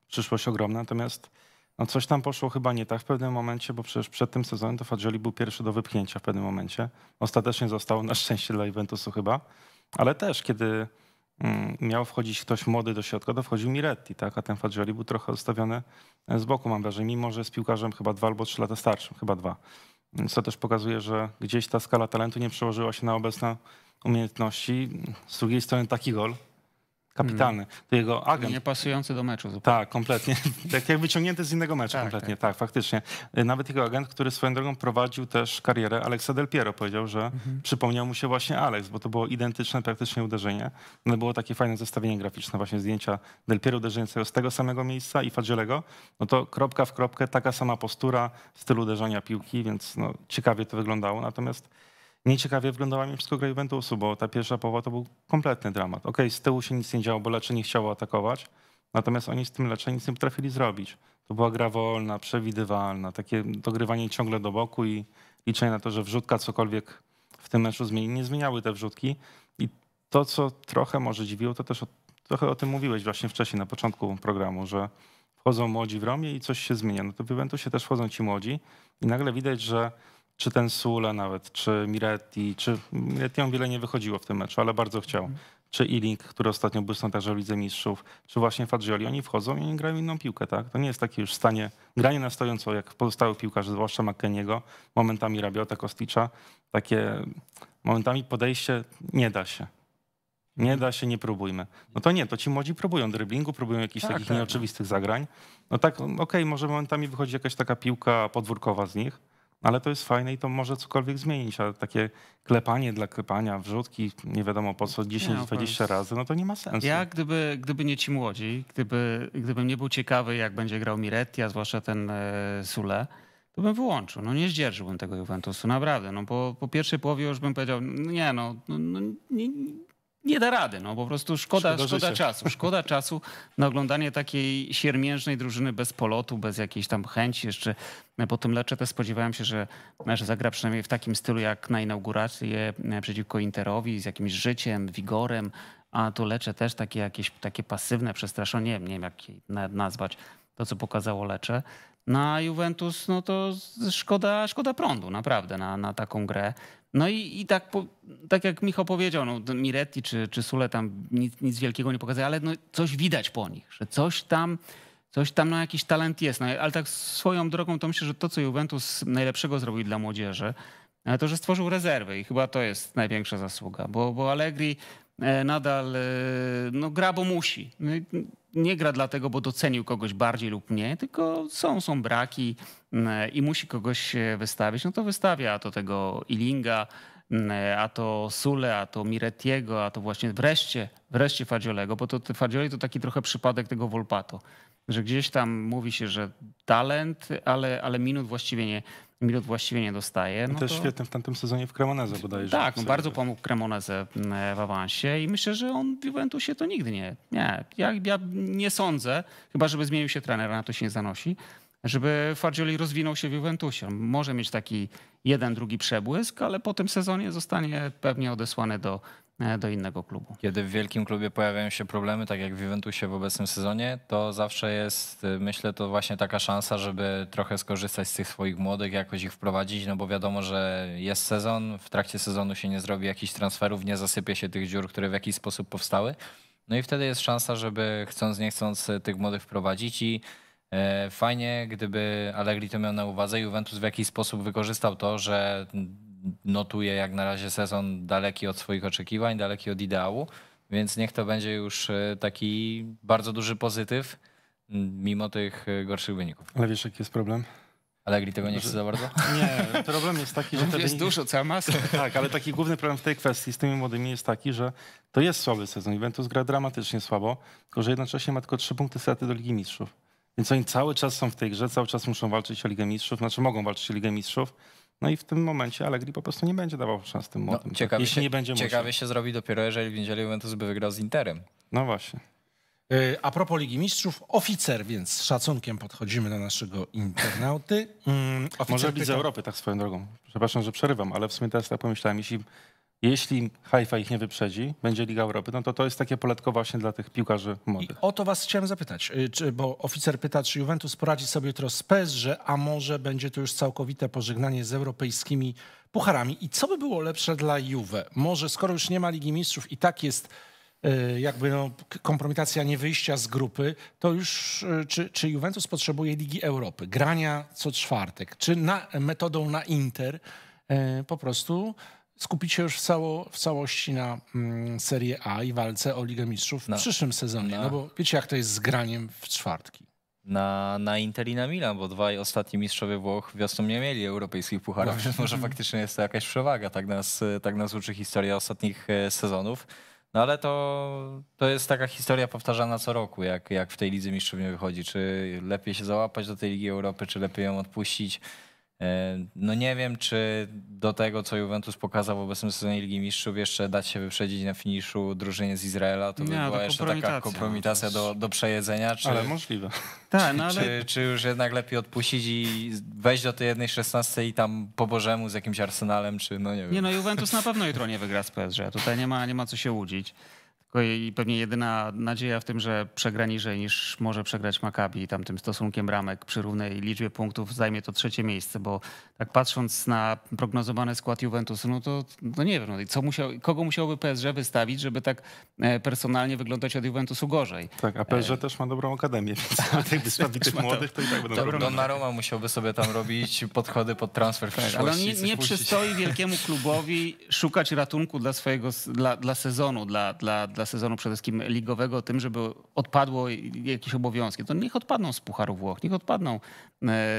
przyszłość ogromna. Natomiast no coś tam poszło chyba nie tak w pewnym momencie, bo przecież przed tym sezonem to Fagioli był pierwszy do wypchnięcia w pewnym momencie. Ostatecznie został na szczęście dla Juventusu chyba, ale też kiedy mm, miał wchodzić ktoś młody do środka, to wchodził Miretti, tak? a ten Fagioli był trochę zostawiony e, z boku, mam wrażenie, mimo że jest piłkarzem chyba dwa albo trzy lata starszym, chyba dwa. Co też pokazuje, że gdzieś ta skala talentu nie przełożyła się na obecne umiejętności. Z drugiej strony taki gol Kapitalny. Mm. To jego agent. Nie pasujący do meczu zupełnie. Tak, kompletnie. Tak jak wyciągnięty z innego meczu tak, kompletnie, tak. tak. faktycznie. Nawet jego agent, który swoją drogą prowadził też karierę Aleksa Del Piero, powiedział, że mhm. przypomniał mu się właśnie Alex, bo to było identyczne praktycznie uderzenie. No było takie fajne zestawienie graficzne, właśnie zdjęcia Del Piero uderzającego z tego samego miejsca i Fadzielego. No to kropka w kropkę, taka sama postura, styl uderzenia piłki, więc no, ciekawie to wyglądało. Natomiast nieciekawie wyglądała mi wszystko gra Juventusu, bo ta pierwsza połowa to był kompletny dramat. Okej, okay, z tyłu się nic nie działo, bo Leczy nie chciało atakować, natomiast oni z tym leczeniem nic nie potrafili zrobić. To była gra wolna, przewidywalna, takie dogrywanie ciągle do boku i liczenie na to, że wrzutka cokolwiek w tym meczu zmieni. Nie zmieniały te wrzutki i to, co trochę może dziwiło, to też o, trochę o tym mówiłeś właśnie wcześniej, na początku programu, że wchodzą młodzi w Romie i coś się zmienia. No to w Juventusie też wchodzą ci młodzi i nagle widać, że czy ten Sule nawet, czy Miretti, czy on wiele nie wychodziło w tym meczu, ale bardzo chciał. Mhm. Czy Iling, który ostatnio błysnął także w Lidze Mistrzów, czy właśnie Fadżioli, oni wchodzą i oni grają inną piłkę, tak? To nie jest takie już stanie, granie na stojąco, jak pozostały piłkarzy, zwłaszcza McKenniego, momentami Rabiota, Kosticza, takie momentami podejście nie da się. Nie mhm. da się, nie próbujmy. No to nie, to ci młodzi próbują dryblingu, próbują jakichś tak, takich tak, no. nieoczywistych tak. zagrań. No tak, okej, okay, może momentami wychodzi jakaś taka piłka podwórkowa z nich, ale to jest fajne i to może cokolwiek zmienić, ale takie klepanie dla klepania, wrzutki, nie wiadomo po co, 10-20 no, razy, no to nie ma sensu. Ja gdyby, gdyby nie ci młodzi, gdyby, gdybym nie był ciekawy jak będzie grał Miretti, a zwłaszcza ten e, Sule, to bym wyłączył. No nie zdzierżyłbym tego Juventusu, naprawdę. No po, po pierwszej połowie już bym powiedział, nie no, no, no nie, nie da rady. No po prostu szkoda, szkoda, szkoda czasu. Szkoda czasu na oglądanie takiej siermiężnej drużyny bez polotu, bez jakiejś tam chęci. Jeszcze e, po tym Leczetę spodziewałem się, że, że zagra przynajmniej w takim stylu jak na inaugurację e, przeciwko Interowi, z jakimś życiem, wigorem. A tu Lecze też takie jakieś takie pasywne przestraszenie, nie wiem, nie nawet jak nazwać to, co pokazało Lecze. Na Juventus no to szkoda, szkoda prądu naprawdę na, na taką grę. No i, i tak, tak jak Michał powiedział, no, Miretti czy, czy Sule tam nic, nic wielkiego nie pokazuje, ale no, coś widać po nich, że coś tam, coś tam no, jakiś talent jest. No, ale tak swoją drogą to myślę, że to, co Juventus najlepszego zrobił dla młodzieży, to, że stworzył rezerwy i chyba to jest największa zasługa, bo, bo Allegri E, nadal e, no, gra, bo musi. No nie gra dlatego, bo docenił kogoś bardziej lub nie, tylko są, są braki mm, e, i musi kogoś wystawić. No to wystawia, a to tego Ilinga, mm, a to Sule, a to Miretiego, a to właśnie wreszcie, wreszcie Fadziolego, bo to Fadzioli to taki trochę przypadek tego Volpato, że gdzieś tam mówi się, że talent, ale, ale minut właściwie nie, minut właściwie nie dostaje. No też to... świetny w tamtym sezonie w Cremoneze bodajże. Tak, no bardzo pomógł Cremoneze e, w awansie i myślę, że on w Juventusie to nigdy nie. Nie, ja, ja nie sądzę, chyba żeby zmienił się trener, na to się nie zanosi, żeby Fargioli rozwinął się w Juventusie. Może mieć taki jeden, drugi przebłysk, ale po tym sezonie zostanie pewnie odesłany do E, do innego klubu. Kiedy w wielkim klubie pojawiają się problemy, tak jak w Juventusie w obecnym sezonie, to zawsze jest, e, myślę, to właśnie taka szansa, żeby trochę skorzystać z tych swoich młodych, jakoś ich wprowadzić, no bo wiadomo, że jest sezon, w trakcie sezonu się nie zrobi jakichś transferów, nie zasypie się tych dziur, które w jakiś sposób powstały. No i wtedy jest szansa, żeby chcąc, nie chcąc e, tych młodych wprowadzić i Fajnie, gdyby Allegri to miał na uwadze, Juventus w jakiś sposób wykorzystał to, że Notuje, jak na razie sezon daleki od swoich oczekiwań, daleki od ideału, więc niech to będzie już e, taki bardzo duży pozytyw mimo tych e, gorszych wyników. Ale wiesz, jaki jest problem? Allegri tego nie chce za bardzo? Nie, problem jest taki, że... jest dużo, cała masa. Tak, ale taki główny problem w tej kwestii z tymi młodymi jest taki, że to jest słaby sezon. Juventus gra dramatycznie słabo, tylko że jednocześnie ma tylko trzy punkty straty do Ligi Mistrzów. Więc oni cały czas są w tej grze, cały czas muszą walczyć o Ligę Mistrzów, znaczy mogą walczyć o Ligę Mistrzów, no i w tym momencie Allegri po prostu nie będzie dawał szans tym no, młodym. No, ciekawie tak? się, nie będzie Ciekawie się zrobi dopiero, jeżeli w niedzielę Juventus by wygrał z Interem. No właśnie. E, a propos Ligi Mistrzów, oficer, więc z szacunkiem podchodzimy do naszego internauty. Mm, Może być z Europy, tak swoją drogą. Przepraszam, że przerywam, ale w sumie teraz tak pomyślałem, jeśli jeśli Haifa ich nie wyprzedzi, będzie Liga Europy, no to to jest takie poletko właśnie dla tych piłkarzy młodych. I o to was chciałem zapytać, y, czy, bo oficer pyta, czy Juventus poradzi sobie jutro z PSG, a może będzie to już całkowite pożegnanie z europejskimi pucharami. I co by było lepsze dla Juve? Może skoro już nie ma Ligi Mistrzów i tak jest y, jakby no, kompromitacja nie wyjścia z grupy, to już y, czy, czy Juventus potrzebuje Ligi Europy, grania co czwartek, czy na, metodą na Inter po prostu skupić się już w, cało, w całości na mm, Serie A i walce o Ligę Mistrzów no. w przyszłym sezonie. No. no bo wiecie, jak to jest z graniem w czwartki na, na Inter i na Milan, bo dwaj ostatni mistrzowie Włoch wiosną nie mieli europejskich pucharów, więc może faktycznie jest to jakaś przewaga. Tak nas, tak nas uczy historia ostatnich e, sezonów. No ale to, to jest taka historia powtarzana co roku, jak, jak w tej Lidze Mistrzów nie wychodzi. Czy lepiej się załapać do tej Ligi Europy, czy lepiej ją odpuścić. E, no nie wiem, czy do tego, co Juventus pokazał w obecnym sezonie Ligi Mistrzów, jeszcze dać się wyprzedzić na finiszu drużynie z Izraela, to by była to jeszcze taka kompromitacja no do, do przejedzenia. Czy, ale możliwe. Tak, no ale... czy, czy już jednak lepiej odpuścić i wejść do tej jednej 16 i tam po Bożemu z jakimś Arsenalem, czy no nie wiem. Nie no, Juventus na pewno jutro nie wygra z PSG, tutaj nie ma, nie ma co się łudzić. I pewnie jedyna nadzieja w tym, że przegra niżej niż może przegrać Maccabi i tamtym stosunkiem ramek przy równej liczbie punktów zajmie to trzecie miejsce, bo tak patrząc na prognozowany skład Juventusu, no to no nie wiem, no i co musiał, kogo musiałoby PSG wystawić, żeby tak e, personalnie wyglądać od Juventusu gorzej. Tak, a PSG e... też ma dobrą akademię, więc tych młodych to i tak będą Dobrą Donnarumma Roma musiałby sobie tam robić podchody pod transfer w tak, Ale on nie, nie przystoi wielkiemu klubowi szukać ratunku dla swojego, dla, dla sezonu, dla, dla, dla sezonu, przede wszystkim ligowego, tym, żeby odpadło jakieś obowiązki. To niech odpadną z Pucharu Włoch, niech odpadną e,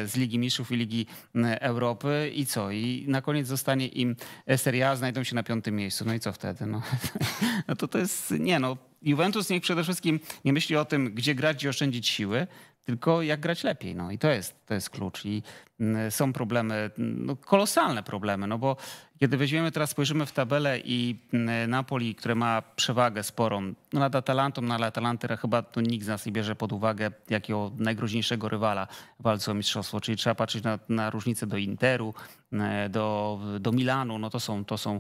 z Ligi Mistrzów i Ligi e, Europy i co? I na koniec zostanie im Serie A, znajdą się na piątym miejscu. No i co wtedy? No, no to to jest, nie no, Juventus niech przede wszystkim nie myśli o tym, gdzie grać, gdzie oszczędzić siły, tylko jak grać lepiej. No i to jest, to jest klucz. I mm, są problemy, no, kolosalne problemy, no bo kiedy weźmiemy, teraz spojrzymy w tabelę i Napoli, które ma przewagę sporą no nad Atalantą, no ale Atalanty chyba to nikt z nas nie bierze pod uwagę jakiego najgroźniejszego rywala walczy o mistrzostwo, czyli trzeba patrzeć na, na różnicę do Interu, do, do Milanu, no to są, to są,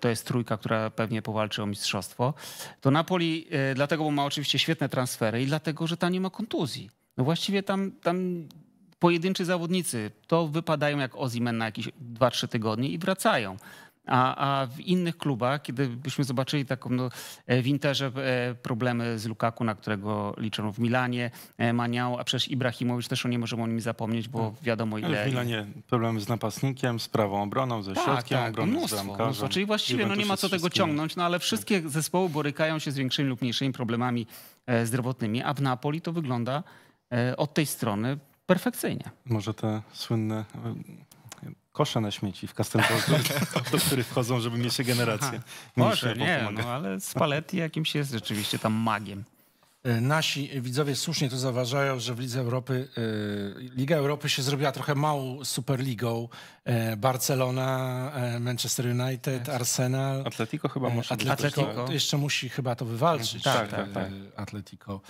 to jest trójka, która pewnie powalczy o mistrzostwo. To Napoli e, dlatego, bo ma oczywiście świetne transfery i dlatego, że tam nie ma kontuzji. No właściwie tam, tam pojedynczy zawodnicy to wypadają jak Ozimen na jakieś 2-3 tygodnie i wracają. A, a, w innych klubach, kiedy byśmy zobaczyli taką no, e, w Interze e, problemy z Lukaku, na którego liczą w Milanie, e, Maniał, a przecież Ibrahimowicz też o nie możemy o nim zapomnieć, bo tak. wiadomo ile... Ale w Milanie problemy z napastnikiem, z prawą obroną, ze tak, środkiem tak, obrony, mnóstwo, z bramkarzem. Mnóstwo. Czyli właściwie no, nie ma co tego ciągnąć, no ale wszystkie tak. zespoły borykają się z większymi lub mniejszymi problemami zdrowotnymi, a w Napoli to wygląda od tej strony perfekcyjnie. Może te słynne e, kosze na śmieci w Castelborgu, do których wchodzą, żeby mieć generację. Może, nie, no, ale Spalletti jakimś jest rzeczywiście tam magiem. E, nasi widzowie słusznie to zauważają, że w Lidze Europy, e, Liga Europy się zrobiła trochę małą Superligą. Barcelona, Manchester United, Arsenal. Atletico chyba może. Atletico. Tak? Atletico. Jeszcze musi chyba to wywalczyć. Tak, tak, tak. Atletico.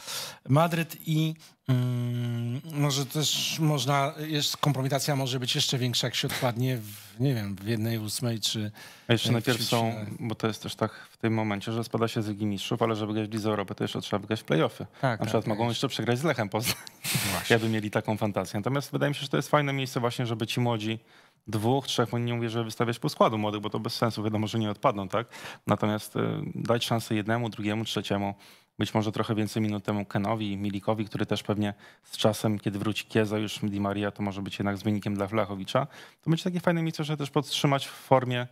Madryt i Mm, może też można, jest, kompromitacja może być jeszcze większa, jak się odpadnie w, nie wiem, w jednej ósmej czy... A jeszcze e, najpierw są, bo to jest też tak w tym momencie, że spada się z Ligi Mistrzów, ale żeby grać w Lidze Europy, to jeszcze trzeba wygrać playoffy. Tak, Na tak, przykład tak, mogą tak. jeszcze przegrać z Lechem Poznań. No ja bym mieli taką fantazję. Natomiast wydaje mi się, że to jest fajne miejsce właśnie, żeby ci młodzi dwóch, trzech, bo nie mówię, że wystawiać po składu młodych, bo to bez sensu, wiadomo, że nie odpadną, tak? Natomiast y, dać szansę jednemu, drugiemu, trzeciemu, być może trochę więcej minut temu Kenowi Milikowi, który też pewnie z czasem, kiedy wróci Kieza, już Di Maria, to może być jednak z wynikiem dla Flachowicza. To będzie takie fajne miejsce, żeby też podtrzymać w formie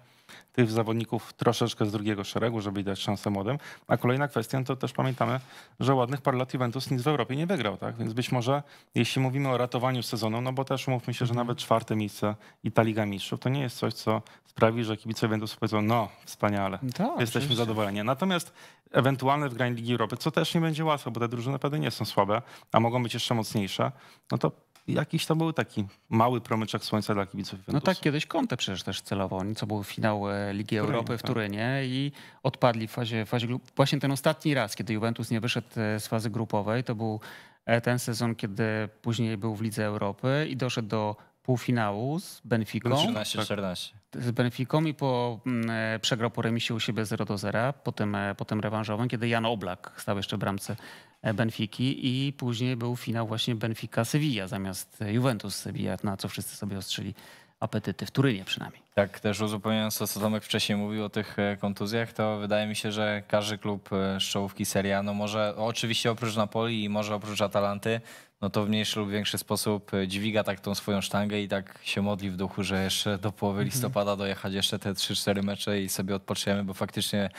tych zawodników troszeczkę z drugiego szeregu, żeby dać szansę młodym. A kolejna kwestia, to też pamiętamy, że ładnych par lat Juventus nic w Europie nie wygrał, tak? Więc być może, jeśli mówimy o ratowaniu sezonu, no bo też umówmy się, że mhm. nawet czwarte miejsce i ta Liga Mistrzów to nie jest coś, co sprawi, że kibice Juventus powiedzą, no wspaniale, no tak, jesteśmy oczywiście. zadowoleni. Natomiast ewentualne w wgranie Ligi Europy, co też nie będzie łatwe, bo te drużyny pewnie nie są słabe, a mogą być jeszcze mocniejsze, no to jakiś to był taki mały promyczek słońca dla kibiców Juventusu. No tak, kiedyś Conte przecież też celował. Co był finał e, Ligi Turynie, Europy w tak. Turynie i odpadli w fazie, fazie... Właśnie ten ostatni raz, kiedy Juventus nie wyszedł e, z fazy grupowej, to był e, ten sezon, kiedy później był w Lidze Europy i doszedł do półfinału z Benficą. 13-14. Tak. Z Benficą i po, mm, przegrał po remisie u siebie 0 do 0, potem, potem rewanżowym, kiedy Jan Oblak stał jeszcze w bramce E, Benfiki i później był finał właśnie Benfica-Sevilla zamiast e, Juventus-Sevilla, na co wszyscy sobie ostrzyli apetyty, w Turynie przynajmniej. Tak, też uzupełniając to, co Tomek wcześniej mówił o tych e, kontuzjach, to wydaje mi się, że każdy klub z czołówki Serie no może, oczywiście oprócz Napoli i może oprócz Atalanty, no to w mniejszy lub większy sposób dźwiga tak tą swoją sztangę i tak się modli w duchu, że jeszcze do połowy mhm. listopada dojechać jeszcze te 3-4 mecze i sobie odpoczniemy, bo faktycznie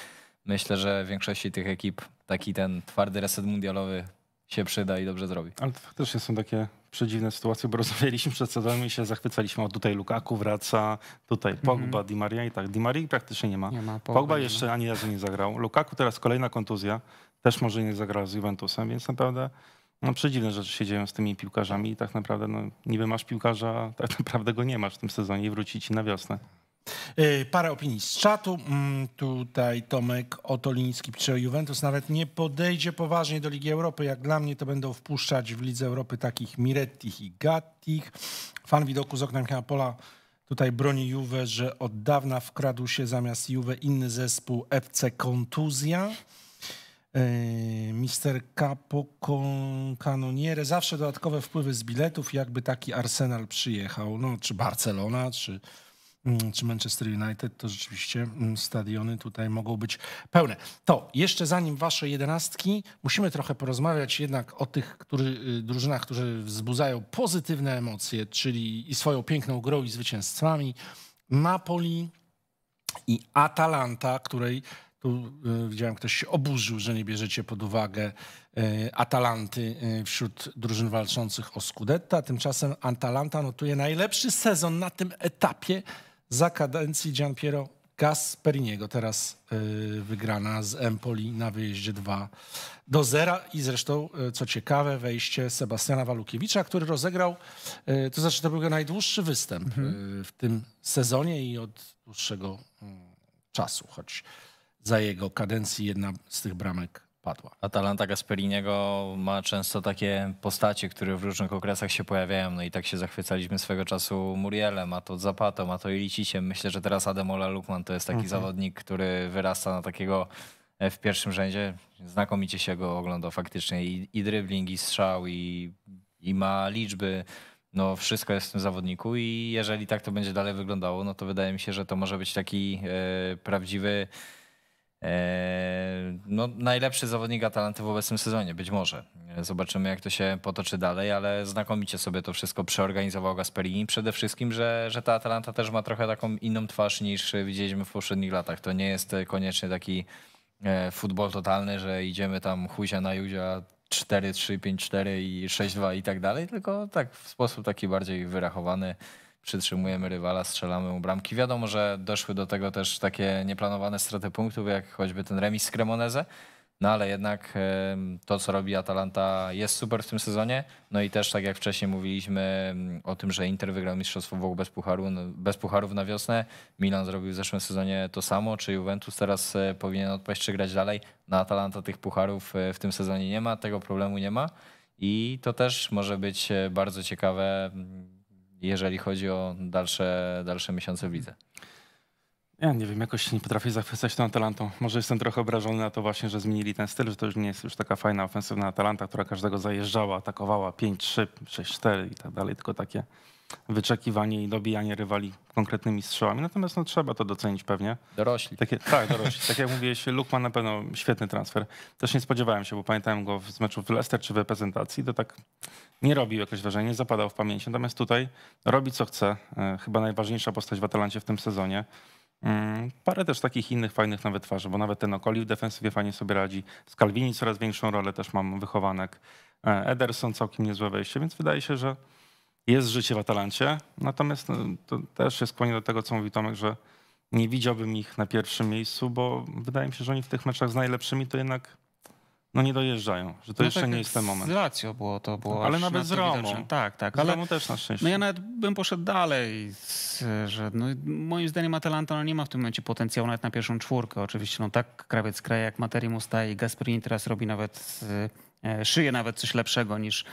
myślę, że większości tych ekip taki ten twardy reset mundialowy się przyda i dobrze zrobi. Ale to faktycznie są takie przedziwne sytuacje, bo rozmawialiśmy przed sezonem i się zachwycaliśmy, o tutaj Lukaku wraca, tutaj mhm. Pogba, mm -hmm. Di Maria i tak. Di Maria praktycznie nie ma. Nie ma Pogba, Pogba jeszcze ani razu nie zagrał. Lukaku teraz kolejna kontuzja, też może nie zagrał z Juventusem, więc naprawdę no, przedziwne rzeczy się dzieją z tymi piłkarzami i tak naprawdę no, niby masz piłkarza, tak naprawdę go nie masz w tym sezonie i wróci ci na wiosnę. E, parę opinii z czatu. Mm, tutaj Tomek Otoliński pisze, Juventus nawet nie podejdzie poważnie do Ligi Europy. Jak dla mnie to będą wpuszczać w Lidze Europy takich Mirettich i Gattich. Fan widoku z okna Pola tutaj broni Juve, że od dawna wkradł się zamiast Juve inny zespół FC Kontuzja. E, mister Capo kanoniere. Zawsze dodatkowe wpływy z biletów, jakby taki Arsenal przyjechał, no, czy Barcelona, czy Mm, czy Manchester United, to rzeczywiście mm, stadiony tutaj mogą być pełne. To jeszcze zanim wasze jedenastki, musimy trochę porozmawiać jednak o tych który, y, drużynach, które wzbudzają pozytywne emocje, czyli i swoją piękną grą i zwycięstwami. Napoli i Atalanta, której tu y, widziałem, ktoś się oburzył, że nie bierzecie pod uwagę y, Atalanty wśród drużyn walczących o Scudetta. Tymczasem Atalanta notuje najlepszy sezon na tym etapie za kadencji Gianpiero Gasperiniego, teraz y, wygrana z Empoli na wyjeździe 2 do 0 i zresztą, y, co ciekawe, wejście Sebastiana Walukiewicza, który rozegrał, y, to znaczy to był jego najdłuższy występ mhm. w tym sezonie i od dłuższego mm, czasu, choć za jego kadencji jedna z tych bramek padła. Atalanta Gasperiniego ma często takie postacie, które w różnych okresach się pojawiają. No i tak się zachwycaliśmy swego czasu Murielem, a to Zapatą, ma to Iliciciem. Myślę, że teraz Ademola Lukman to jest taki okay. Mhm. zawodnik, który wyrasta na takiego e, w pierwszym rzędzie. Znakomicie się go ogląda faktycznie. I, i dribbling, i strzał, i, i ma liczby no wszystko jest w tym zawodniku i jeżeli tak to będzie dalej wyglądało, no to wydaje mi się, że to może być taki e, prawdziwy Eee, no, najlepszy zawodnik Atalanty w obecnym sezonie, być może. Eee, zobaczymy, jak to się potoczy dalej, ale znakomicie sobie to wszystko przeorganizował Gasperini. Przede wszystkim, że, że ta Atalanta też ma trochę taką inną twarz niż widzieliśmy w poprzednich latach. To nie jest e, koniecznie taki e, futbol totalny, że idziemy tam chuzia na juzia 4-3, 5-4 i 6-2 i tak dalej, tylko tak w sposób taki bardziej wyrachowany przytrzymujemy rywala, strzelamy mu bramki. Wiadomo, że doszły do tego też takie nieplanowane straty punktów, jak choćby ten remis z Cremoneze, no ale jednak to, co robi Atalanta jest super w tym sezonie. No i też tak jak wcześniej mówiliśmy o tym, że Inter wygrał mistrzostwo Włoch bez, pucharu, bez pucharów na wiosnę. Milan zrobił w zeszłym sezonie to samo, czy Juventus teraz e, powinien odpaść czy grać dalej. Na no Atalanta tych pucharów e, w tym sezonie nie ma, tego problemu nie ma. I to też może być e, bardzo ciekawe jeżeli chodzi o dalsze, dalsze miesiące w lidze? Ja nie wiem, jakoś nie potrafię zachwycać tą Atalantą. Może jestem trochę obrażony na to właśnie, że zmienili ten styl, że to już nie jest już taka fajna ofensywna Atalanta, która każdego zajeżdżała, atakowała 5-3, 6-4 i tak dalej, tylko takie wyczekiwanie i dobijanie rywali konkretnymi strzałami. Natomiast no, trzeba to docenić pewnie. Dorośli. tak, tak dorośli. tak jak mówiłeś, ma na pewno świetny transfer. Też nie spodziewałem się, bo pamiętałem go z meczu w Leicester czy w reprezentacji, to tak nie robił jakieś wrażenie, zapadał w pamięci. Natomiast tutaj robi co chce. E, chyba najważniejsza postać w Atalancie w tym sezonie. Mm, parę też takich innych fajnych nawet twarzy, bo nawet ten Okoli w defensywie fajnie sobie radzi. Z Kalwini coraz większą rolę też mam wychowanek. E, Ederson całkiem niezłe wejście, więc wydaje się, że jest życie w Atalancie, natomiast e, to też jest skłonię do tego, co mówi Tomek, że nie widziałbym ich na pierwszym miejscu, bo wydaje mi się, że oni w tych meczach z najlepszymi to jednak no nie dojeżdżają, że to no jeszcze tak nie jest ten moment. Z Lazio było to, było tak, ale nawet z Romą. Tak, tak. Z ale też na szczęście. No ja nawet bym poszedł dalej, że no, moim zdaniem Atalanta no nie ma w tym momencie potencjału nawet na pierwszą czwórkę. Oczywiście no tak krawiec kraj, jak Materi Musta i Gasperini teraz robi nawet, e, e, szyje nawet coś lepszego niż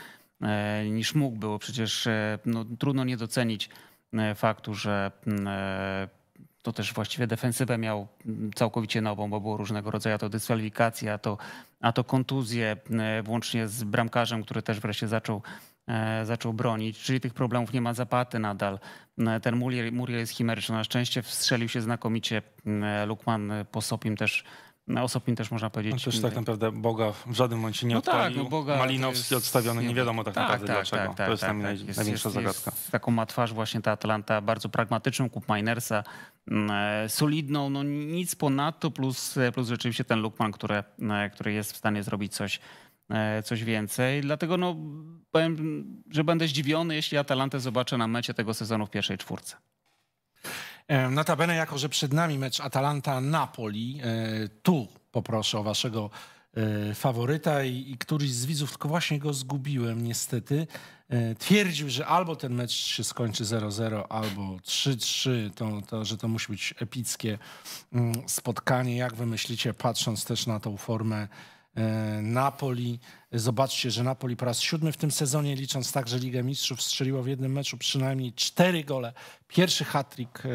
E, niż mógł było. Przecież e, no, trudno nie docenić e, faktu, że mm, to też właściwie defensywę miał mm, całkowicie nową, bo było różnego rodzaju to dyskwalifikacje, a to, a to kontuzje, mm, włącznie z bramkarzem, który też wreszcie zaczął, zaczął bronić. Czyli tych problemów nie ma zapaty nadal. Ten Muriel, Muriel jest chimeryczny. Na szczęście wstrzelił się znakomicie Lukman sopim też na Osopin też można powiedzieć. On no też tak e, naprawdę Boga w żadnym momencie nie no tak, odpalił. Tak, no Boga Malinowski jest... odstawiony, nie wiadomo tak, tak naprawdę tak, dlaczego. Tak, tak, to jest tak, tak. naj... jest, największa jest, zagadka. taką ma twarz właśnie ta Atalanta, bardzo pragmatyczną, kup Minersa, mm, e, solidną, no nic ponadto, plus, e, plus rzeczywiście ten Lukman, który, który jest w stanie zrobić coś coś więcej. Dlatego no, powiem, że będę zdziwiony, jeśli Atalantę zobaczę na mecie tego sezonu w pierwszej czwórce. E, notabene, jako że przed nami mecz Atalanta-Napoli, e, tu poproszę o waszego e, faworyta i, i któryś z widzów, tylko właśnie go zgubiłem niestety, twierdził, że albo ten mecz się skończy 0-0, albo 3-3, to, to, że to musi być epickie mm, spotkanie. Jak wy myślicie, patrząc też na tą formę Napoli, Zobaczcie, że Napoli po raz siódmy w tym sezonie, licząc także Ligę Mistrzów, strzeliło w jednym meczu przynajmniej cztery gole. Pierwszy hat-trick e,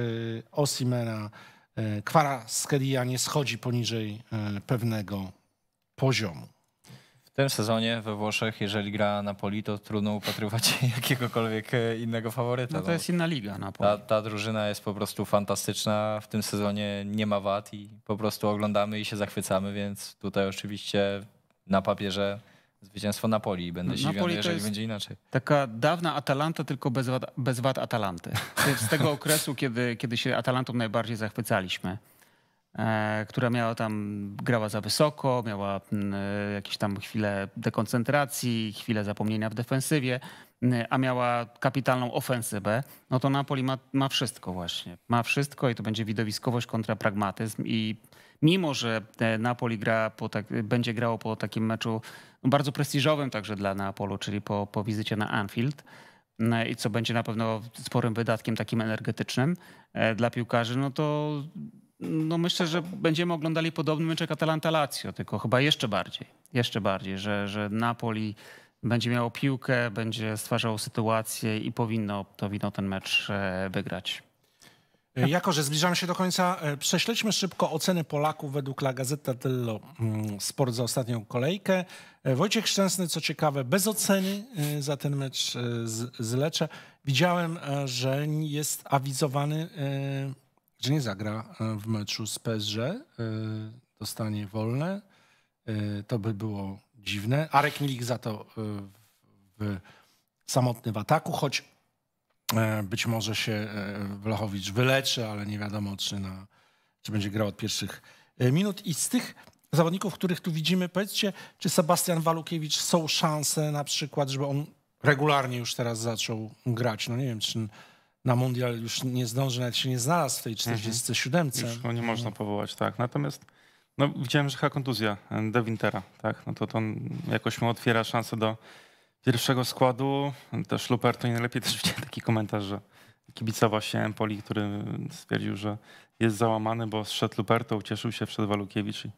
Osimena. E, Kwara Skedia nie schodzi poniżej e, pewnego poziomu. W tym sezonie we Włoszech, jeżeli gra Napoli, to trudno upatrywać jakiegokolwiek innego faworyta. No to no. jest inna liga Napoli. Ta, ta drużyna jest po prostu fantastyczna. W tym sezonie nie ma wad i po prostu oglądamy i się zachwycamy, więc tutaj oczywiście na papierze zwycięstwo Napoli i będę no, się zdziwiony, jeżeli będzie inaczej. Taka dawna Atalanta, tylko bez wad, bez wad Atalanty. Z tego okresu, kiedy, kiedy się Atalantą najbardziej zachwycaliśmy. E, która miała tam, grała za wysoko, miała jakieś tam chwile dekoncentracji, chwile zapomnienia w defensywie, a miała kapitalną ofensywę, no to Napoli ma, ma wszystko właśnie. Ma wszystko i to będzie widowiskowość kontra pragmatyzm i mimo, że e, Napoli gra po tak, będzie grało po takim meczu bardzo prestiżowym także dla Neapolu, czyli po, po wizycie na Anfield no i co będzie na pewno sporym wydatkiem takim energetycznym e, dla piłkarzy, no to no myślę, że będziemy oglądali podobny mecz jak Atalanta-Lazio, tylko chyba jeszcze bardziej, jeszcze bardziej, że, że Napoli będzie miało piłkę, będzie stwarzał sytuację i powinno, powinno ten mecz e, wygrać. E, jako, że zbliżamy się do końca, e, prześledźmy szybko oceny Polaków według La Gazeta dello mm, Sport za ostatnią kolejkę. E, Wojciech Szczęsny, co ciekawe, bez oceny za ten mecz z, z Lecze. Widziałem, że jest awizowany, że nie zagra w meczu z PSG. Dostanie wolne. To by było dziwne. Arek Milik za to w, w samotny w ataku, choć E, być może się e, Wlachowicz wyleczy, ale nie wiadomo, czy, na, czy będzie grał od pierwszych e, minut. I z tych zawodników, których tu widzimy, powiedzcie, czy Sebastian Walukiewicz są szanse na przykład, żeby on regularnie już teraz zaczął grać? No nie wiem, czy na mundial już nie zdąży, nawet się nie znalazł w tej 47. Mhm. Już go nie mhm. można powołać, tak. Natomiast no, widziałem, że chyba kontuzja De Wintera, tak? No to, to on jakoś mu otwiera szansę do pierwszego składu. Też Luperto i najlepiej też widziałem taki komentarz, że kibica właśnie Empoli, który stwierdził, że jest załamany, bo zszedł Luperto, ucieszył się, wszedł Walukiewicz i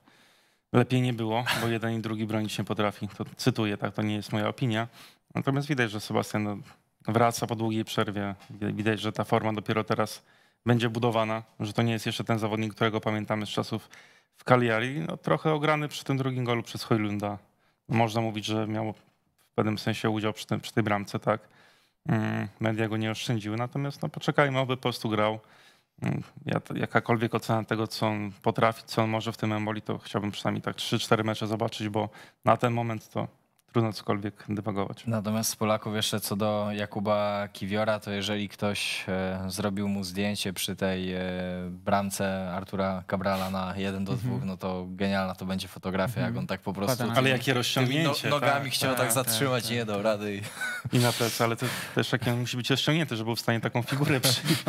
lepiej nie było, bo jeden i drugi bronić nie potrafi. To cytuję, tak, to nie jest moja opinia. Natomiast widać, że Sebastian wraca po długiej przerwie. Widać, że ta forma dopiero teraz będzie budowana, że to nie jest jeszcze ten zawodnik, którego pamiętamy z czasów w Cagliari. No, trochę ograny przy tym drugim golu przez Hojlunda. Można mówić, że miał pewnym sensie udział przy, tym, przy tej bramce, tak. Mm, media go nie oszczędziły, natomiast no, poczekajmy, oby po prostu grał. Mm, ja, jakakolwiek ocena tego, co on potrafi, co on może w tym Emoli, to chciałbym przynajmniej tak 3-4 mecze zobaczyć, bo na ten moment to trudno cokolwiek dywagować. Natomiast z Polaków jeszcze co do Jakuba Kiwiora, to jeżeli ktoś e, zrobił mu zdjęcie przy tej e, bramce Artura Cabrala na 1 do 2, mhm. no to genialna to będzie fotografia, jak mhm. on tak po prostu... Ale jakie no- rozciągnięcie. No, nogami tak, chciał tak, tak, tak zatrzymać nie dał rady. I na plecy, ale to też taki musi być rozciągnięty, żeby był w stanie taką figurę przyjąć.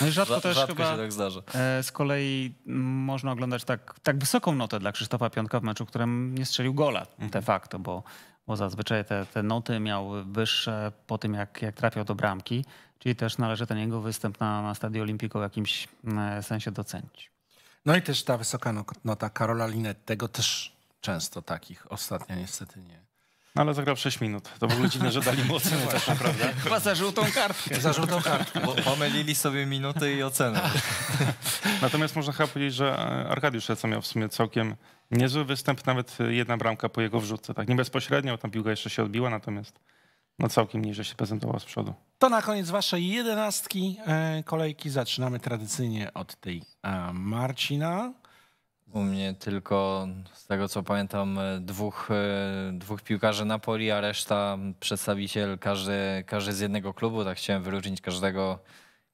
No rzadko też rzadko chyba się tak zdarza. E, z kolei można oglądać tak, tak wysoką notę dla Krzysztofa Piątka w meczu, w którym nie strzelił gola mhm. de facto, bo, bo zazwyczaj te, te noty miał wyższe po tym, jak, jak trafiał do bramki. Czyli też należy ten jego występ na, na Stadio Olimpico w jakimś e, sensie docenić. No i też ta wysoka nota Karola tego też często takich, ostatnio niestety nie no ale zagrał 6 minut. To było ogóle dziwne, że dali mu ocenę taką, naprawdę. Chyba za żółtą kartkę. Za żółtą kartkę, bo pomylili sobie minuty i ocenę. Natomiast można chyba powiedzieć, że e, Arkadiusz Eca miał w sumie całkiem niezły występ, nawet e, jedna bramka po jego wrzutce. Tak, nie bezpośrednio, tam piłka jeszcze się odbiła, natomiast no całkiem niżej się prezentował z przodu. To na koniec wasze jedenastki e, kolejki. Zaczynamy tradycyjnie od tej Marcina u mnie tylko, z tego co pamiętam, e, dwóch, e, dwóch piłkarzy Napoli, a reszta przedstawiciel każdy, każdy z jednego klubu. Tak chciałem wyróżnić każdego,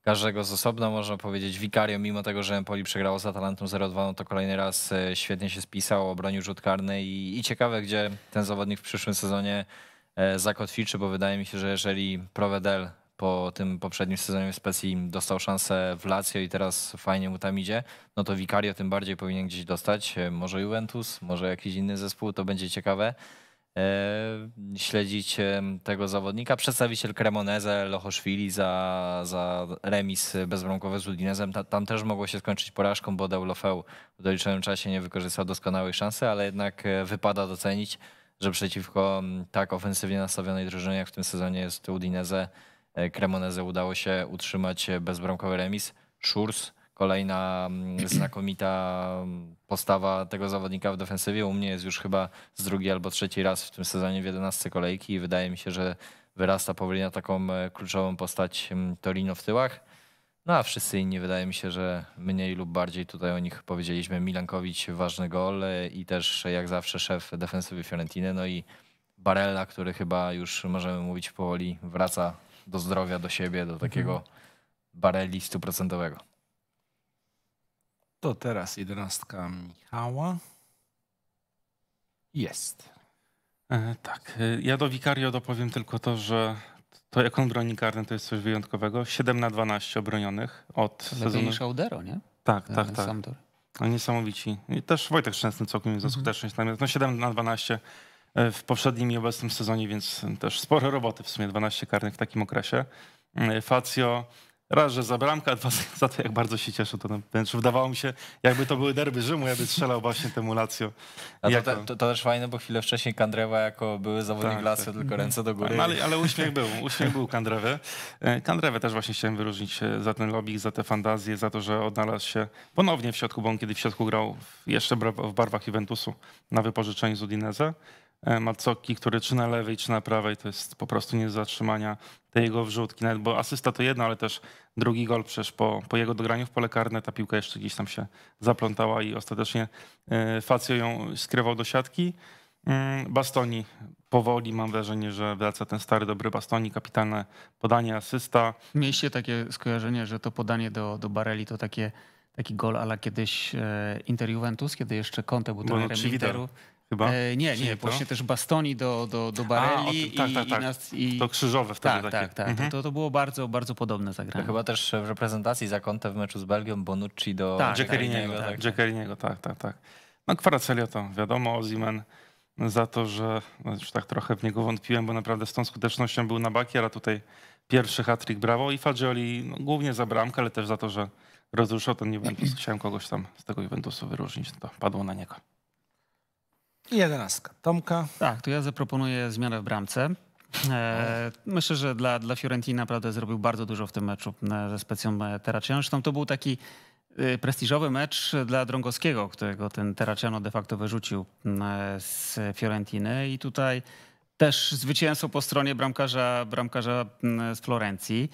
każdego z osobna, można powiedzieć. Vicario, mimo tego, że Napoli przegrało z Atalantą 0-2, no to kolejny raz e, świetnie się spisał, obronił rzut karny i, i ciekawe, gdzie ten zawodnik w przyszłym sezonie zakotwiczy, bo wydaje mi się, że jeżeli Provedel po tym poprzednim sezonie w Specji dostał szansę w Lazio i teraz fajnie mu tam idzie, no to Vicario tym bardziej powinien gdzieś dostać. E, może Juventus, może jakiś inny zespół, to będzie ciekawe e, śledzić e, tego zawodnika. Przedstawiciel Cremoneze, Lochoszwili za, za remis bezbronkowy z Udinezem. Tam, tam też mogło się skończyć porażką, bo Deulofeu w doliczonym czasie nie wykorzystał doskonałej szansy, ale jednak wypada docenić, że przeciwko tak ofensywnie nastawionej drużynie jak w tym sezonie jest Udineze E, Cremoneze udało się utrzymać e, bezbramkowy remis. Szurs, kolejna mm, znakomita mm, postawa tego zawodnika w defensywie. U mnie jest już chyba z drugi albo trzeci raz w tym sezonie w 11 kolejki i wydaje mi się, że wyrasta powoli na taką e, kluczową postać mm, Torino w tyłach. No a wszyscy inni wydaje mi się, że mniej lub bardziej tutaj o nich powiedzieliśmy. Milankowicz ważny gol i też jak zawsze szef defensywy Fiorentiny. No i Barella, który chyba już możemy mówić powoli wraca do zdrowia, do siebie, do mhm. takiego mhm. bareli stuprocentowego. To teraz jedenastka Michała. Jest. E, tak. E, ja do Vicario dopowiem tylko to, że to jak on broni karny, to jest coś wyjątkowego. 7 na 12 obronionych od Lepiej sezonu. niż Audero, nie? Tak, e, tak, tak. No, niesamowici. I też Wojtek Szczęsny całkiem jest mhm. za skuteczność. No 7 na 12 E, w poprzednim i obecnym sezonie, więc też sporo roboty, w sumie 12 karnych w takim okresie. E, Facio, raz, że za bramkę, a dwa, za to jak bardzo się cieszę. To wręcz wydawało mi się, jakby to były derby Rzymu, jakby strzelał właśnie temu Lazio. To, jako... to, to, to, też fajne, bo chwilę wcześniej Kandrewa jako były zawodnik tak, Lazio, tak. tylko ręce do góry. No, ale, ale, uśmiech był, uśmiech był Kandrewy. E, Kandrewę też właśnie chciałem wyróżnić za ten lobby, za tę fantazję, za to, że odnalazł się ponownie w środku, bo on kiedy w środku grał jeszcze w barwach Juventusu na wypożyczeniu z Udinese. E, Macoki, który czy na lewej, czy na prawej, to jest po prostu nie do zatrzymania tej jego wrzutki, nawet bo asysta to jedno, ale też drugi gol przecież po, po jego dograniu w pole karne ta piłka jeszcze gdzieś tam się zaplątała i ostatecznie e, facjo ją skrywał do siatki. Mm, Bastoni powoli, mam wrażenie, że wraca ten stary, dobry Bastoni, kapitalne podanie, asysta. Mieliście takie skojarzenie, że to podanie do, do Bareli to takie taki gol ala kiedyś e, Inter Juventus, kiedy jeszcze Conte był trenerem no, Interu. Chyba? E, nie, nie, to? właśnie też bastoni do, do, do bareli. A, tak, i, tak. tak. I nas, i... To krzyżowe wtedy tak, takie. Tak, tak. Mhm. To, to było bardzo, bardzo podobne zagranie. To chyba też w reprezentacji za Zakonte w meczu z Belgią Bonucci do Jackeriniego. Tak, tak, Jackeriniego, tak tak. tak, tak, tak. No Kwaracelio to wiadomo, Oziman za to, że no już tak trochę w niego wątpiłem, bo naprawdę z tą skutecznością był na baki, ale tutaj pierwszy hat-trick brawo i Fagioli no, głównie za bramkę, ale też za to, że rozruszał ten Juventus. Chciałem kogoś tam z tego Juventusu wyróżnić, to padło na niego. I jedenastka. Tomka? Tak, to ja zaproponuję zmianę w bramce. E, myślę, że dla, dla Fiorentina naprawdę zrobił bardzo dużo w tym meczu e, ze specją e, Terraciano. Zresztą to był taki prestiżowy mecz dla Drągowskiego, którego ten Terraciano de facto wyrzucił z Fiorentiny i tutaj też zwycięstwo po stronie bramkarza, bramkarza z Florencji.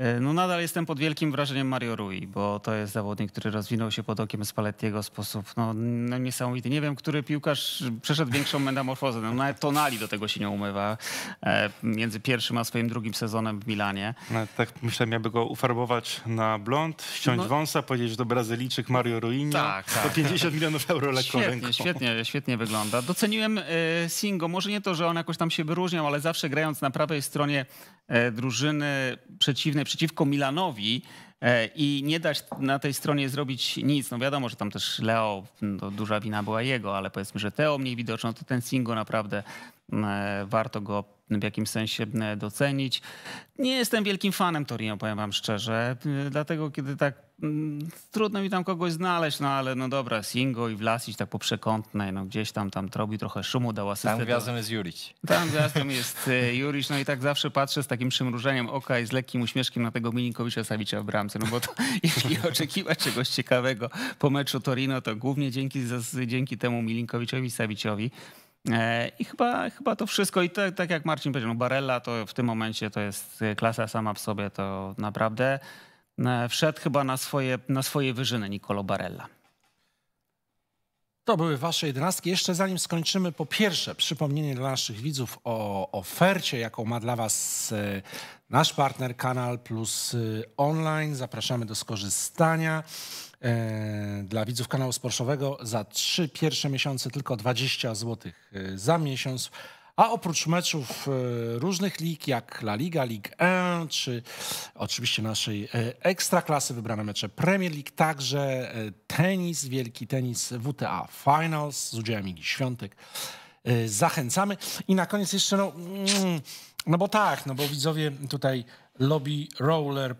E, no nadal jestem pod wielkim wrażeniem Mario Rui, bo to jest zawodnik, który rozwinął się pod okiem Spallettiego w sposób no, no, niesamowity. Nie wiem, który piłkarz przeszedł większą metamorfozę. No, nawet Tonali do tego się nie umywa. E, między pierwszym a swoim drugim sezonem w Milanie. No, tak myślę, miałby go ufarbować na blond, ściąć no. wąsa, powiedzieć, że to Brazylijczyk Mario Ruinio. Tak, tak. To 50 milionów euro lekko świetnie, Świetnie, świetnie wygląda. Doceniłem e, Singo. Może nie to, że on jakoś tam się wyróżniał, ale zawsze grając na prawej stronie E, drużyny przeciwnej przeciwko Milanowi e, i nie dać na tej stronie zrobić nic. No wiadomo, że tam też Leo, no duża wina była jego, ale powiedzmy, że Teo mniej widoczny, to ten Singo naprawdę E, warto go w jakimś sensie e, docenić. Nie jestem wielkim fanem Torino, powiem wam szczerze, e, dlatego kiedy tak mm, trudno mi tam kogoś znaleźć, no ale no dobra, Singo i Vlasic tak po przekątnej, no gdzieś tam tam robi trochę szumu, dał asystę. Tam gwiazdą jest Juric. Tam gwiazdą jest Juric, no i tak zawsze patrzę z takim przymrużeniem oka i z lekkim uśmieszkiem na tego Milinkowicza Sawicza w bramce, no bo to, jeśli oczekiwać czegoś ciekawego po meczu Torino, to głównie dzięki, dzięki temu Milinkowiczowi Sawiciowi, E, I chyba, chyba to wszystko. I tak, tak jak Marcin powiedział, no Barella to w tym momencie to jest klasa sama w sobie, to naprawdę e, wszedł chyba na swoje, na swoje wyżyny Nicolo Barella. To były wasze jedenastki. Jeszcze zanim skończymy, po pierwsze przypomnienie dla naszych widzów o ofercie, jaką ma dla was e, nasz partner Kanal Plus Online. Zapraszamy do skorzystania. E, dla widzów kanału sportowego za trzy pierwsze miesiące tylko 20 zł e, za miesiąc. A oprócz meczów e, różnych lig, jak La Liga, Ligue 1, czy oczywiście naszej ekstraklasy, wybrane mecze Premier League, także tenis, wielki tenis WTA Finals z udziałem Igi Świątek. Zachęcamy. I na koniec jeszcze, no, mm, no bo tak, no bo widzowie tutaj Lobby Roller.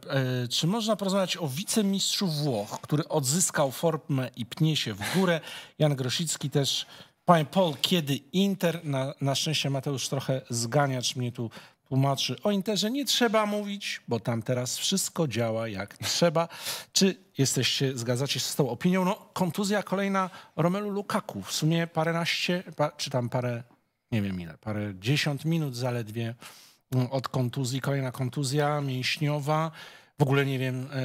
E, czy można porozmawiać o wicemistrzu Włoch, który odzyskał formę i pnie się w górę? Jan Grosicki też. Panie Paul, kiedy Inter? Na, na szczęście Mateusz trochę zganiacz mnie tu tłumaczy. O Interze nie trzeba mówić, bo tam teraz wszystko działa jak trzeba. Czy jesteście, zgadzacie się z tą opinią? No, kontuzja kolejna Romelu Lukaku. W sumie paręnaście, pa, czy tam parę, nie wiem ile, parę dziesiąt minut zaledwie od kontuzji, kolejna kontuzja mięśniowa. W ogóle nie wiem, e,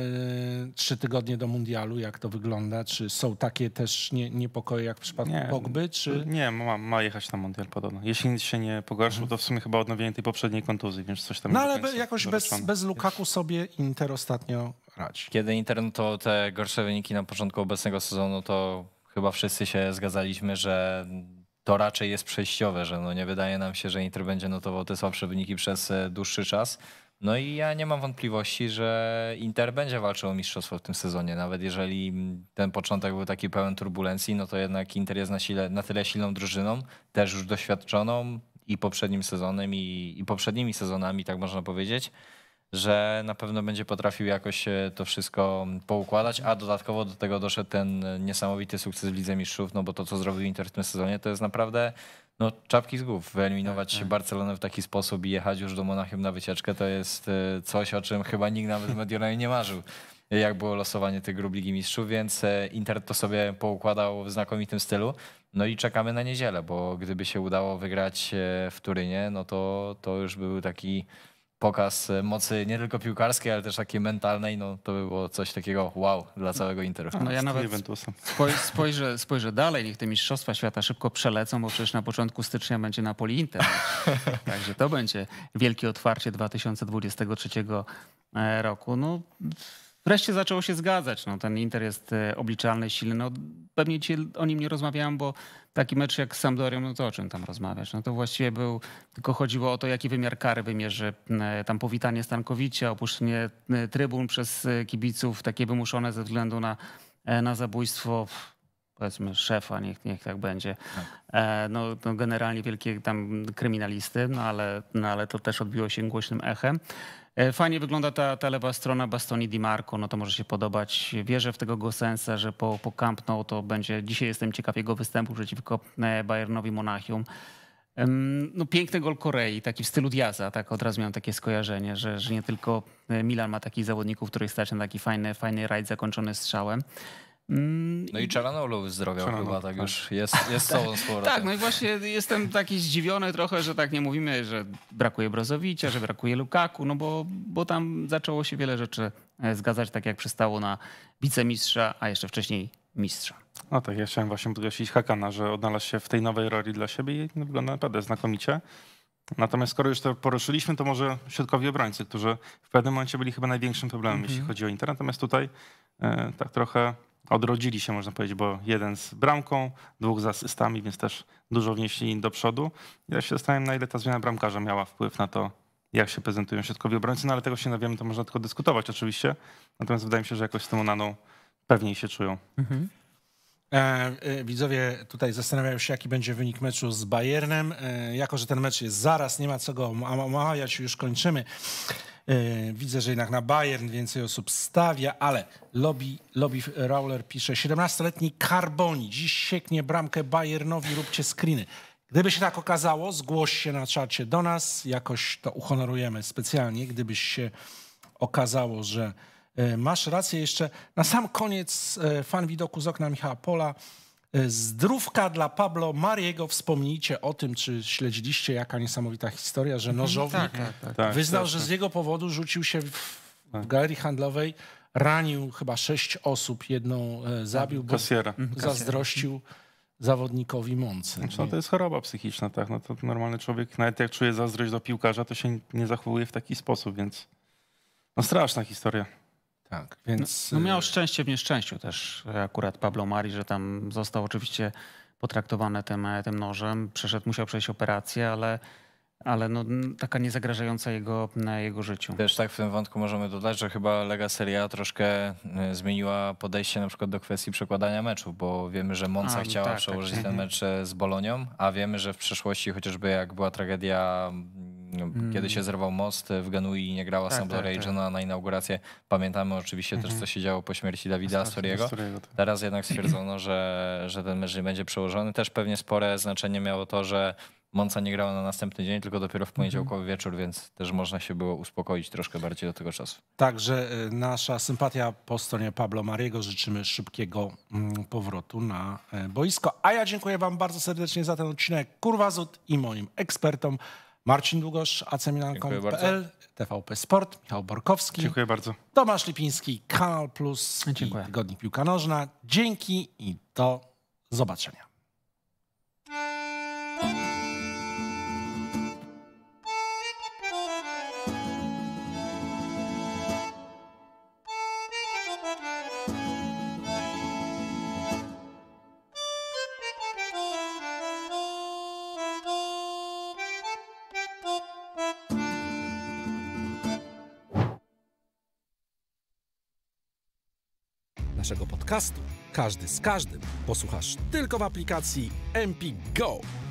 trzy tygodnie do mundialu, jak to wygląda. Czy są takie też niepokoje jak w przypadku nie, Pogby? Czy... Nie, ma, ma jechać na mundial podobno. Jeśli nic się nie pogorszy, mhm. to w sumie chyba odnowienie tej poprzedniej kontuzji, więc coś tam No ale jakoś bez, bez Lukaku sobie Inter ostatnio radzi. Kiedy Inter, no to te gorsze wyniki na początku obecnego sezonu, to chyba wszyscy się zgadzaliśmy, że to raczej jest przejściowe, że no nie wydaje nam się, że Inter będzie notował te słabsze wyniki przez e, dłuższy czas. No i ja nie mam wątpliwości, że Inter będzie walczył o mistrzostwo w tym sezonie. Nawet jeżeli mm, ten początek był taki pełen turbulencji, no to jednak Inter jest na, sile, na tyle silną drużyną, też już doświadczoną i poprzednim sezonem, i, i poprzednimi sezonami, tak można powiedzieć, że na pewno będzie potrafił jakoś to wszystko poukładać, a dodatkowo do tego doszedł ten niesamowity sukces w Lidze Mistrzów, no bo to, co zrobił Inter w tym sezonie, to jest naprawdę no, czapki z głów. Wyeliminować tak, tak. Barcelonę w taki sposób i jechać już do Monachium na wycieczkę, to jest e, coś, o czym chyba nikt nawet w Mediolanie nie marzył jak było losowanie tych grup Ligi Mistrzów, więc e, Inter to sobie poukładał w znakomitym stylu. No i czekamy na niedzielę, bo gdyby się udało wygrać e, w Turynie, no to to już był taki pokaz e, mocy nie tylko piłkarskiej, ale też takiej mentalnej, no to było coś takiego wow dla całego Interu. No, no ja nawet spoj spojrzę, spojrzę dalej, niech te Mistrzostwa Świata szybko przelecą, bo przecież na początku stycznia będzie Napoli Inter. Także to będzie wielkie otwarcie 2023 e, roku. No wreszcie zaczęło się zgadzać. No, ten Inter jest e, obliczalny, silny. No, pewnie ci o nim nie rozmawiałem, bo taki mecz jak z Sampdorią, no to o czym tam rozmawiasz? No to właściwie był, tylko chodziło o to, jaki wymiar kary wymierzy. E, tam powitanie Stankowicia, opuszczenie e, trybun przez kibiców, takie wymuszone ze względu na, na zabójstwo powiedzmy szefa, niech, niech tak będzie. Tak. No, no, generalnie wielkie tam kryminalisty, no ale, no ale to też odbiło się głośnym echem. E, fajnie wygląda ta, ta lewa strona Bastoni Di Marco, no to może się podobać. Wierzę w tego Gosensa, że po, po Camp Nou to będzie, dzisiaj jestem ciekaw jego występu przeciwko e, Bayernowi Monachium. No, piękny gol Korei, taki w stylu Diaza, tak od razu miałem takie skojarzenie, że, że nie tylko e, Milan ma takich zawodników, których stać na taki fajny, fajny rajd zakończony strzałem. Mm, no i Czaranoulu zdrowiał Czaranow, chyba, tak, tak, już jest, jest sobą sporo. tak, no i właśnie jestem taki zdziwiony trochę, że tak nie mówimy, że brakuje Brozowicia, że brakuje Lukaku, no bo, bo tam zaczęło się wiele rzeczy e, zgadzać, tak jak przystało na wicemistrza, a jeszcze wcześniej mistrza. No tak, ja chciałem właśnie podkreślić Hakana, że odnalazł się w tej nowej roli dla siebie i wygląda naprawdę znakomicie. Natomiast skoro już to poruszyliśmy, to może środkowi obrońcy, którzy w pewnym momencie byli chyba największym problemem, mm -hmm. jeśli mhm. chodzi o internet. Natomiast tutaj e, tak trochę odrodzili się, można powiedzieć, bo jeden z bramką, dwóch z asystami, więc też dużo wnieśli do przodu. Ja się zastanawiam, na ile ta zmiana bramkarza miała wpływ na to, jak się prezentują środkowi obrońcy, no ale tego się nie wiemy, to można tylko dyskutować oczywiście. Natomiast wydaje mi się, że jakoś z tą Unaną pewniej się czują. Mhm. E, e, widzowie tutaj zastanawiają się, jaki będzie wynik meczu z Bayernem. E, jako, że ten mecz jest zaraz, nie ma co go omawiać, już kończymy. E, widzę, że jednak na Bayern więcej osób stawia, ale lobby, lobby Rauler pisze, 17-letni Carboni dziś sieknie bramkę Bayernowi, róbcie screeny. Gdyby się tak okazało, zgłoś się na czacie do nas, jakoś to uhonorujemy specjalnie, Gdyby się okazało, że e, masz rację. Jeszcze na sam koniec e, fan widoku z okna Michała Pola E, zdrówka dla Pablo Mariego. Wspomnijcie o tym, czy śledziliście, jaka niesamowita historia, że mhm, nożownik tak tak, tak, tak, wyznał, tak, że tak. z jego powodu rzucił się w, w galerii handlowej, ranił chyba sześć osób, jedną e, zabił, bo Kasiera. Mhm, zazdrościł zawodnikowi mący. Znaczy, no to jest choroba psychiczna, tak. No to normalny człowiek, nawet jak czuje zazdrość do piłkarza, to się nie zachowuje w taki sposób, więc no straszna historia. Tak, no, więc... No, no miał y, szczęście w nieszczęściu też akurat Pablo Mari, że tam został oczywiście potraktowany tym, e, tym nożem. Przeszedł, musiał przejść operację, ale ale no, taka niezagrażająca jego, jego życiu. Też tak w tym wątku możemy dodać, że chyba Lega Seria troszkę e, zmieniła podejście na przykład do kwestii przekładania meczów, bo wiemy, że Monza a, no chciała tak, tak. przełożyć tak. ten mecz e, z Bolonią, a wiemy, że w przeszłości chociażby jak była tragedia no, kiedy się mm. zerwał most e, w Genui i nie grała tak, Sampdoria tak, tak. Na, inaugurację. Pamiętamy oczywiście też, co mhm. się działo po śmierci Dawida Astoriego. Tak. Teraz jednak stwierdzono, że, że ten mecz będzie przełożony. Też pewnie spore znaczenie miało to, że Monca nie grała na następny dzień, tylko dopiero w poniedziałkowy mm wieczór, więc też można się było uspokoić troszkę bardziej do tego czasu. Także e, nasza sympatia po stronie Pablo Mariego. Życzymy szybkiego mm, powrotu na e, boisko. A ja dziękuję wam bardzo serdecznie za ten odcinek. Kurwa Zut i moim ekspertom. Marcin Długosz, acemilan.pl, TVP Sport, Michał Borkowski. Dziękuję bardzo. Tomasz Lipiński, Kanal Plus Dziękuję. i Tygodnik Piłka Nożna. Dzięki i do zobaczenia. podcastu. Każdy z każdym posłuchasz tylko w aplikacji MP Go.